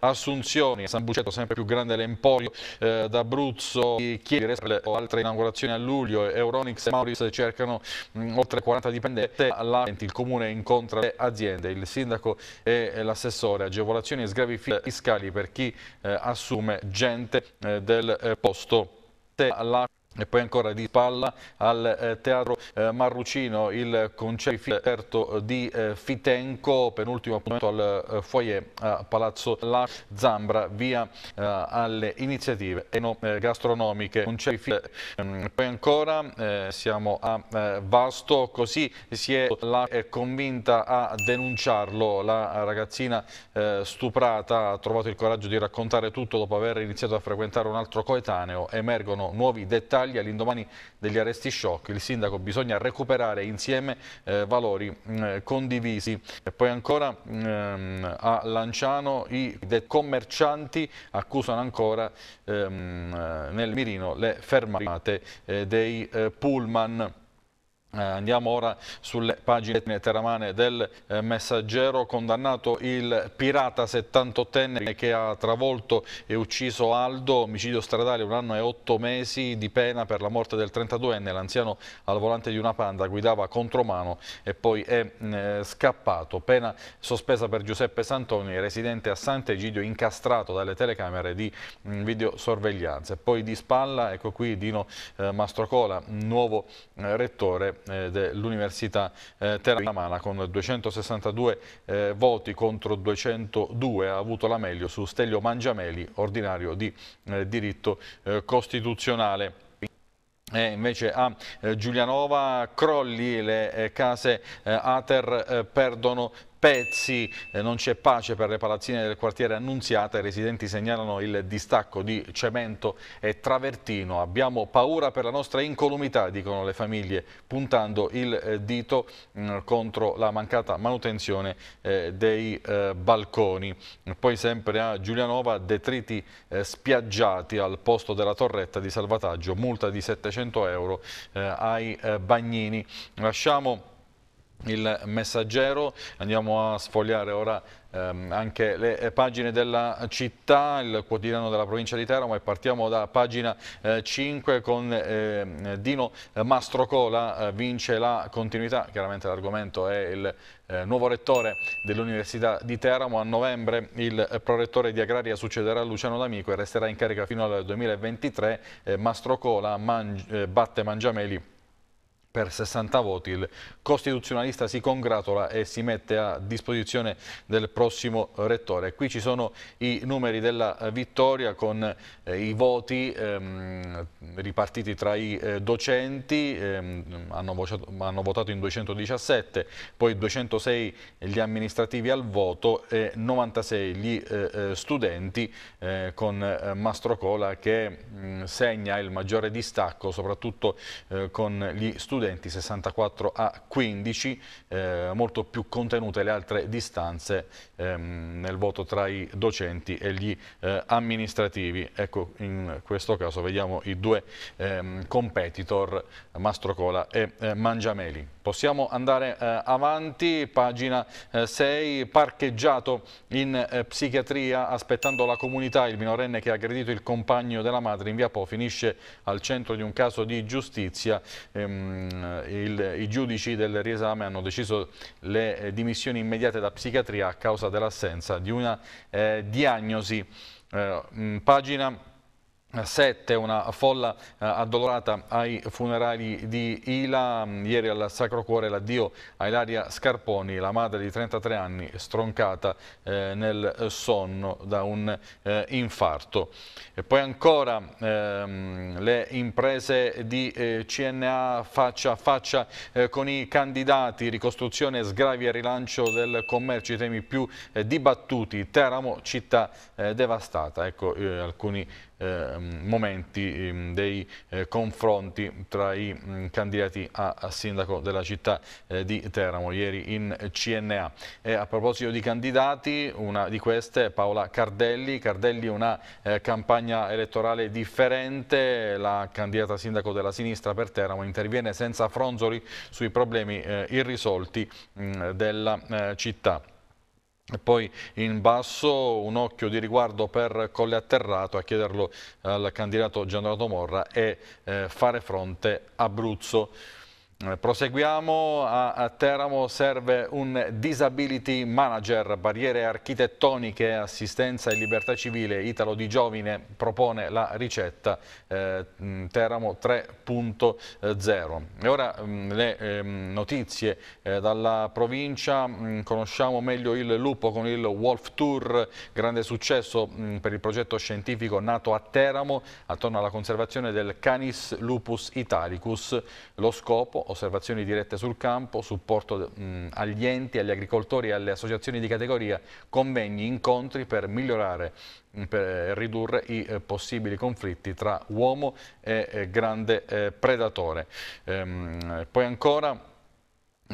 assunzioni. San Bucetto sempre più grande l'emporio eh, d'Abruzzo, Chieri Respel o altre inaugurazioni a luglio, Euronix e Mauris cercano mh, mm, oltre 40 dipendenti, alla il comune incontra le aziende, il sindaco e eh, l'assessore, agevolazioni e sgravi fiscali per chi eh, assume gente eh, del posto. te, Alla e poi ancora di palla al eh, Teatro eh, Marrucino il concerto di eh, eh, Fitenco, penultimo appuntamento al eh, foyer a Palazzo La Zambra, via eh, alle iniziative enogastronomiche. Ehm, poi ancora siamo a Vasto, così si è la, convinta a denunciarlo la ragazzina stuprata, ha trovato il coraggio di raccontare tutto dopo aver iniziato a frequentare un altro coetaneo, emergono nuovi dettagli Italia, all'indomani degli arresti shock, il sindaco bisogna recuperare insieme eh, valori mh, mm, eh, condivisi. E poi ancora mh, mm, a Lanciano i commercianti accusano ancora mh, ehm, eh, nel mirino le fermate eh, dei eh, pullman. Eh, andiamo ora sulle pagine teramane del eh, messaggero condannato il pirata 78enne che ha travolto e ucciso Aldo, omicidio stradale un anno e otto mesi di pena per la morte del 32enne, l'anziano al volante di una panda guidava contromano e poi è mm, eh, scappato, pena sospesa per Giuseppe Santoni residente a Sant'Egidio incastrato dalle telecamere di mm, videosorveglianza e poi di spalla, ecco qui Dino Mastrocola, nuovo rettore eh, dell'Università eh, Terramana con 262 eh, voti contro 202 ha avuto la meglio su Stelio Mangiameli, ordinario di diritto costituzionale. E invece a Giulianova Crolli le case Ater perdono pezzi, eh, non c'è pace per le palazzine del quartiere Annunziata, i residenti segnalano il distacco di cemento e travertino. Abbiamo paura per la nostra incolumità, dicono le famiglie, puntando il eh, dito mm, contro la mancata manutenzione eh, dei balconi. Poi sempre a Giulianova detriti spiaggiati al posto della torretta di salvataggio, multa di 700 euro ai bagnini. Lasciamo il messaggero, andiamo a sfogliare ora ehm, anche le eh, pagine della città, il quotidiano della provincia di Teramo e partiamo da pagina eh, 5 con eh, Dino Mastrocola, eh, vince la continuità, chiaramente l'argomento è il eh, nuovo rettore dell'Università di Teramo, a novembre il prorettore di Agraria succederà a Luciano D'Amico e resterà in carica fino al 2023, eh, Mastrocola man batte Mangiameli per 60 voti. Il costituzionalista si congratula e si mette a disposizione del prossimo rettore. Qui ci sono i numeri della eh, vittoria con eh, i voti ehm, ripartiti tra i eh, docenti, ehm, hanno, votato, hanno, votato, in 217, poi 206 gli amministrativi al voto e 96 gli eh, eh studenti eh, con Mastrocola che mh, mm, segna il maggiore distacco soprattutto con gli studenti studenti, 64 a 15, eh, molto più contenute le altre distanze ehm, nel voto tra i docenti e gli eh, amministrativi. Ecco, in questo caso vediamo i due ehm, competitor, Mastrocola e eh, Mangiameli. Possiamo andare eh, avanti, pagina 6, eh, parcheggiato in eh, psichiatria aspettando la comunità, il minorenne che ha aggredito il compagno della madre in via Po finisce al centro di un caso di giustizia, ehm, il, i giudici del riesame hanno deciso le eh, dimissioni immediate da psichiatria a causa dell'assenza di una eh, diagnosi. Eh, pagina Sette, una folla eh, addolorata ai funerali di Ila, ieri al Sacro Cuore l'addio a Ilaria Scarponi, la madre di 33 anni, stroncata eh, nel sonno da un eh, infarto. E poi ancora ehm, le imprese di CNA faccia a faccia con i candidati, ricostruzione, sgravi e rilancio del commercio, i temi più dibattuti, Teramo, città devastata. Ecco alcuni Ehm, momenti ehm, dei eh, confronti tra i mm, candidati a, a sindaco della città eh, di Teramo, ieri in CNA. E a proposito di candidati, una di queste è Paola Cardelli. Cardelli una eh, campagna elettorale differente, la candidata sindaco della sinistra per Teramo interviene senza fronzoli sui problemi irrisolti mm, della città. E poi in basso un occhio di riguardo per Colle Atterrato a chiederlo al candidato Giannato Morra e eh, fare fronte Abruzzo. Eh, proseguiamo, a Teramo serve un disability manager, barriere architettoniche, assistenza e libertà civile. Italo Di Giovine propone la ricetta eh, mm, Teramo 3.0. E ora mh, mm, le eh, notizie eh, dalla provincia, mh, mm, conosciamo meglio il lupo con il Wolf Tour, grande successo mh, per il progetto scientifico nato a Teramo attorno alla conservazione del Canis lupus italicus. Lo scopo osservazioni dirette sul campo, supporto mh, agli enti, agli agricoltori e alle associazioni di categoria, convegni, incontri per migliorare per ridurre i eh, possibili conflitti tra uomo e eh, grande eh, predatore. Ehm, poi ancora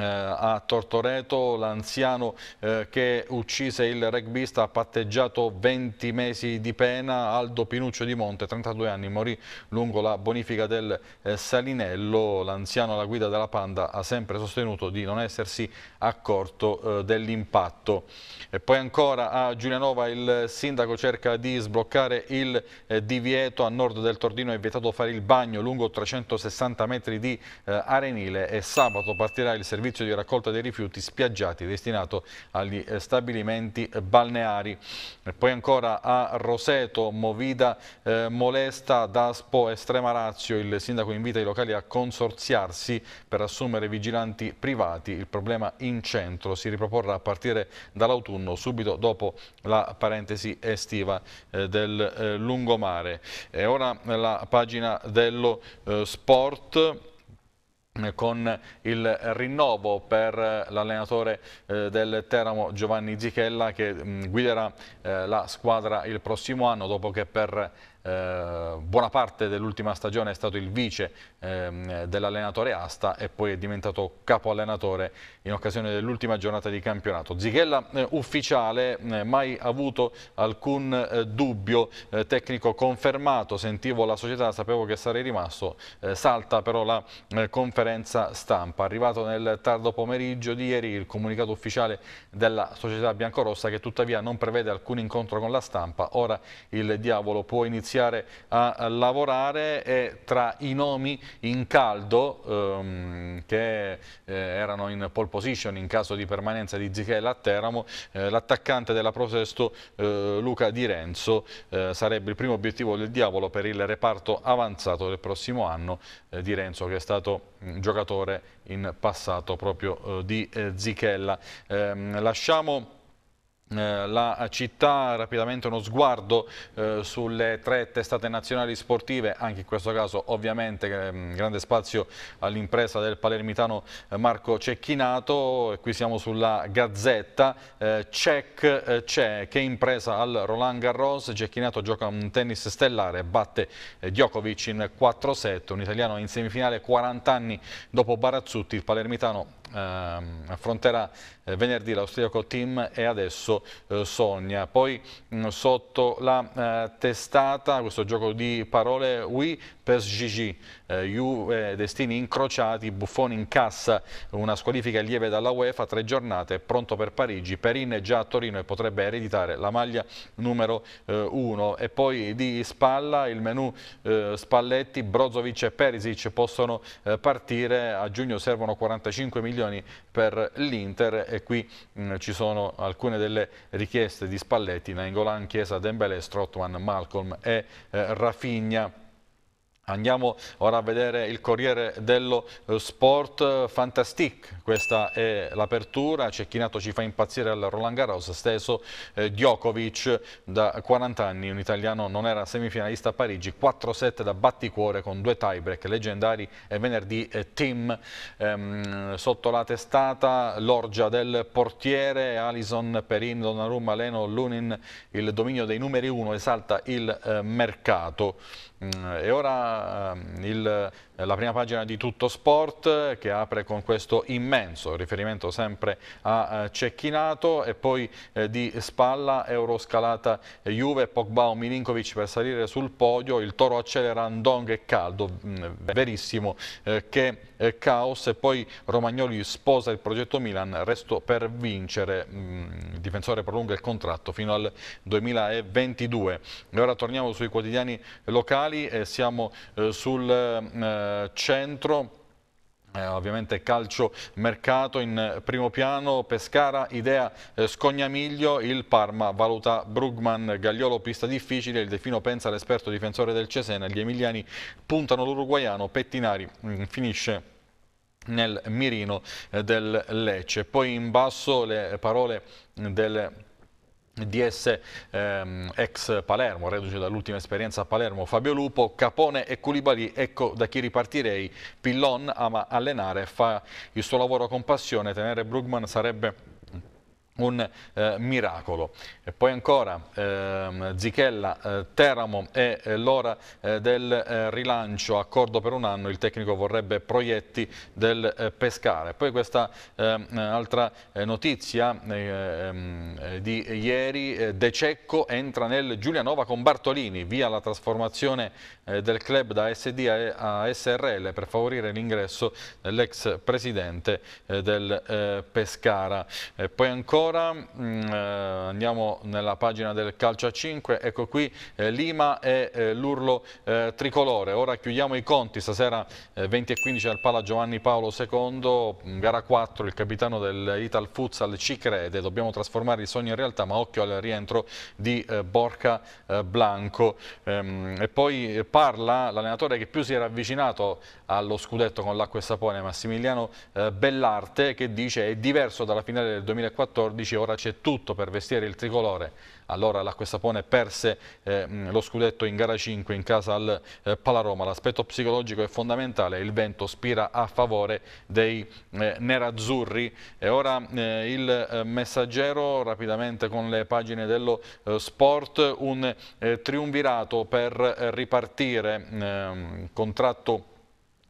eh, a Tortoreto l'anziano eh, che uccise il rugbista ha patteggiato 20 mesi di pena Aldo Pinuccio di Monte, 32 anni, morì lungo la bonifica del eh, Salinello l'anziano alla guida della Panda ha sempre sostenuto di non essersi accorto dell'impatto e poi ancora a Giulianova il sindaco cerca di sbloccare il divieto a nord del Tordino è vietato fare il bagno lungo 360 metri di arenile e sabato partirà il servizio servizio di raccolta dei rifiuti spiaggiati destinato agli eh, stabilimenti balneari. E poi ancora a Roseto, Movida eh, molesta Daspo Estrema Razio, il sindaco invita i locali a consorziarsi per assumere vigilanti privati. Il problema in centro si riproporrà a partire dall'autunno, subito dopo la parentesi estiva eh, del eh, lungomare. E ora la pagina dello eh, sport con il rinnovo per eh, l'allenatore eh, del Teramo Giovanni Zichella che mm, guiderà eh, la squadra il prossimo anno dopo che per eh, buona parte dell'ultima stagione è stato il vice eh, dell'allenatore Asta e poi è diventato capo allenatore in occasione dell'ultima giornata di campionato. Zighella eh, ufficiale, eh, mai avuto alcun eh, dubbio eh, tecnico confermato, sentivo la società, sapevo che sarei rimasto, salta però la conferenza stampa. Arrivato nel tardo pomeriggio di ieri il comunicato ufficiale della società biancorossa che tuttavia non prevede alcun incontro con la stampa, ora il diavolo può iniziare iniziare a lavorare e tra i nomi in caldo ehm, che eh, erano in pole position in caso di permanenza di Zichella a Teramo, eh, l'attaccante della Prosesto eh, Luca Di Renzo eh, sarebbe il primo obiettivo del diavolo per il reparto avanzato del prossimo anno eh, Di Renzo che è stato mh, giocatore in passato proprio eh, di Zichella. Ehm, lasciamo eh, la città, rapidamente uno sguardo eh, sulle tre testate nazionali sportive, anche in questo caso ovviamente mh, mm, grande spazio all'impresa del palermitano eh, Marco Cecchinato, e qui siamo sulla Gazzetta, eh, Cech eh, c'è, che impresa al Roland Garros, Cecchinato gioca un tennis stellare, batte eh, Djokovic in 4-7, un italiano in semifinale 40 anni dopo Barazzutti, il palermitano Ehm, affronterà eh, venerdì l'austriaco team e adesso eh, Sogna. Poi mm, sotto la eh, testata, questo gioco di parole, oui, per Gigi, Juve, destini incrociati, Buffoni in cassa, una squalifica lieve dalla UEFA, tre giornate, pronto per Parigi, Perin è già a Torino e potrebbe ereditare la maglia numero 1 e poi di Spalla, il menù Spalletti, Brozovic e Perisic possono partire, a giugno servono 45 milioni milioni per l'Inter e qui mh, mm, ci sono alcune delle richieste di Spalletti, Nainggolan, Chiesa, Dembele, Strottman, Malcolm e eh, Rafinha Andiamo ora a vedere il Corriere dello eh, Sport eh, Fantastic, questa è l'apertura, Cecchinato ci fa impazzire al Roland Garros, steso eh, Djokovic da 40 anni, un italiano non era semifinalista a Parigi, 4-7 da batticuore con due tiebreak leggendari e venerdì eh, Tim ehm, sotto la testata, l'orgia del portiere, Alison Perin, Donnarumma, Leno, Lunin, il dominio dei numeri 1 esalta il eh, mercato. Mm, e ora Ehm, il la prima pagina di Tutto Sport eh, che apre con questo immenso riferimento sempre a eh, Cecchinato e poi eh, di spalla Euroscalata Juve, Pogba o Milinkovic per salire sul podio, il Toro accelera Andong e Caldo, mm, verissimo che caos e poi Romagnoli sposa il progetto Milan, resto per vincere, mm, il difensore prolunga il contratto fino al 2022. E ora torniamo sui quotidiani locali e siamo sul eh, centro eh, ovviamente calcio mercato in primo piano, Pescara, Idea, eh, Scognamiglio, il Parma valuta Brugman, Gagliolo pista difficile, il Defino pensa all'esperto difensore del Cesena, gli Emiliani puntano l'Uruguaiano, Pettinari mh, mm, finisce nel mirino eh, del Lecce. Poi in basso le parole del DS ehm, ex Palermo, reduce dall'ultima esperienza a Palermo, Fabio Lupo, Capone e Culibali, ecco da chi ripartirei. Pillon ama allenare, fa il suo lavoro con passione, tenere Brugman sarebbe un eh, miracolo. E poi ancora ehm, Zichella, eh, Teramo e eh, l'ora eh, del eh, rilancio, accordo per un anno, il tecnico vorrebbe proietti del eh, pescare. Poi questa ehm, altra notizia ehm, di ieri, De Cecco entra nel Giulianova con Bartolini, via la trasformazione del club da SD a, SRL per favorire l'ingresso dell'ex presidente del Pescara. E poi ancora allora mh, mm, eh, andiamo nella pagina del calcio a 5, ecco qui eh, Lima e eh, l'urlo eh, tricolore. Ora chiudiamo i conti, stasera 20 eh, e 15 al Pala Giovanni Paolo II, mm, gara 4, il capitano dell'Ital Futsal ci crede, dobbiamo trasformare i sogni in realtà, ma occhio al rientro di eh, Borca Blanco. Ehm, e poi parla l'allenatore che più si era avvicinato allo scudetto con l'acqua e sapone, Massimiliano Bellarte, che dice è diverso dalla finale del 2014 14, ora c'è tutto per vestire il tricolore. Allora l'Acquestapone perse eh, lo scudetto in gara 5 in casa al eh, Palaroma. L'aspetto psicologico è fondamentale, il vento spira a favore dei eh, nerazzurri. E ora eh, il eh, messaggero rapidamente con le pagine dello eh, sport, un eh, triunvirato per ripartire, ehm, contratto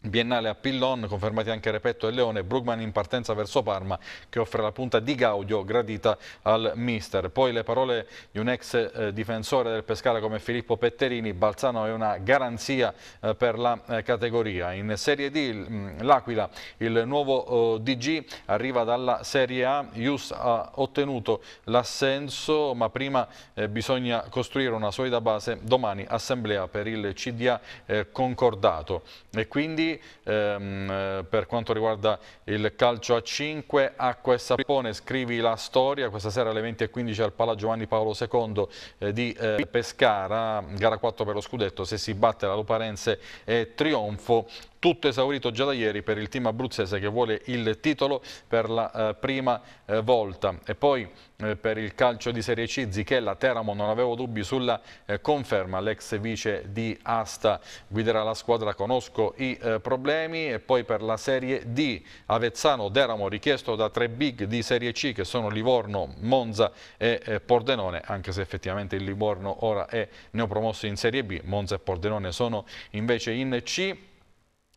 Biennale a Pillon, confermati anche Repetto e Leone, Brugman in partenza verso Parma che offre la punta di Gaudio gradita al mister. Poi le parole di un ex eh, difensore del Pescara come Filippo Petterini, Balzano è una garanzia eh, per la eh, categoria. In Serie D mm, l'Aquila, il nuovo oh, DG, arriva dalla Serie A, Ius ha ottenuto l'assenso ma prima eh, bisogna costruire una solida base, domani assemblea per il CDA eh, concordato e quindi ehm, per quanto riguarda il calcio a 5, Acqua e Sapone, scrivi la storia, questa sera alle 20.15 al Pala Giovanni Paolo II eh, di eh, Pescara, gara 4 per lo scudetto, se si batte la Luparense è trionfo tutto esaurito già da ieri per il team abruzzese che vuole il titolo per la eh, prima eh, volta. E poi eh, per il calcio di Serie C, Zichella Teramo, non avevo dubbi sulla eh, conferma, l'ex vice di Asta guiderà la squadra, conosco i eh, problemi. E poi per la Serie D, Avezzano, Teramo, richiesto da tre big di Serie C che sono Livorno, Monza e eh, Pordenone, anche se effettivamente il Livorno ora è neopromosso in Serie B, Monza e Pordenone sono invece in C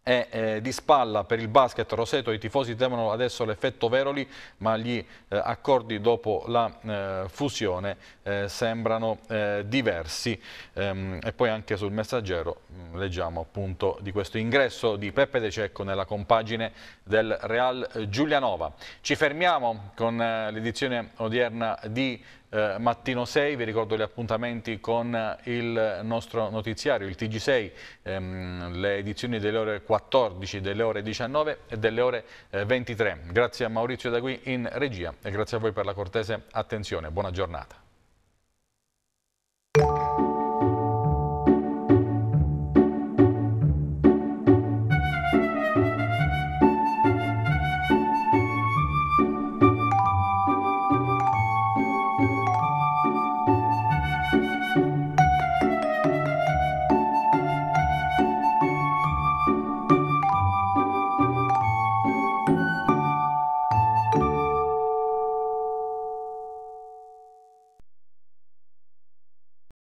è eh, di spalla per il basket Roseto, i tifosi temono adesso l'effetto Veroli ma gli eh, accordi dopo la eh, fusione eh, sembrano eh, diversi ehm, e poi anche sul messaggero mm, leggiamo appunto di questo ingresso di Peppe De Cecco nella compagine del Real Giulianova. Ci fermiamo con eh, l'edizione odierna di eh, mattino 6, vi ricordo gli appuntamenti con il nostro notiziario, il TG6, ehm, le edizioni delle ore 14, delle ore 19 e delle ore eh, 23. Grazie a Maurizio Dagui in regia e grazie a voi per la cortese attenzione. Buona giornata.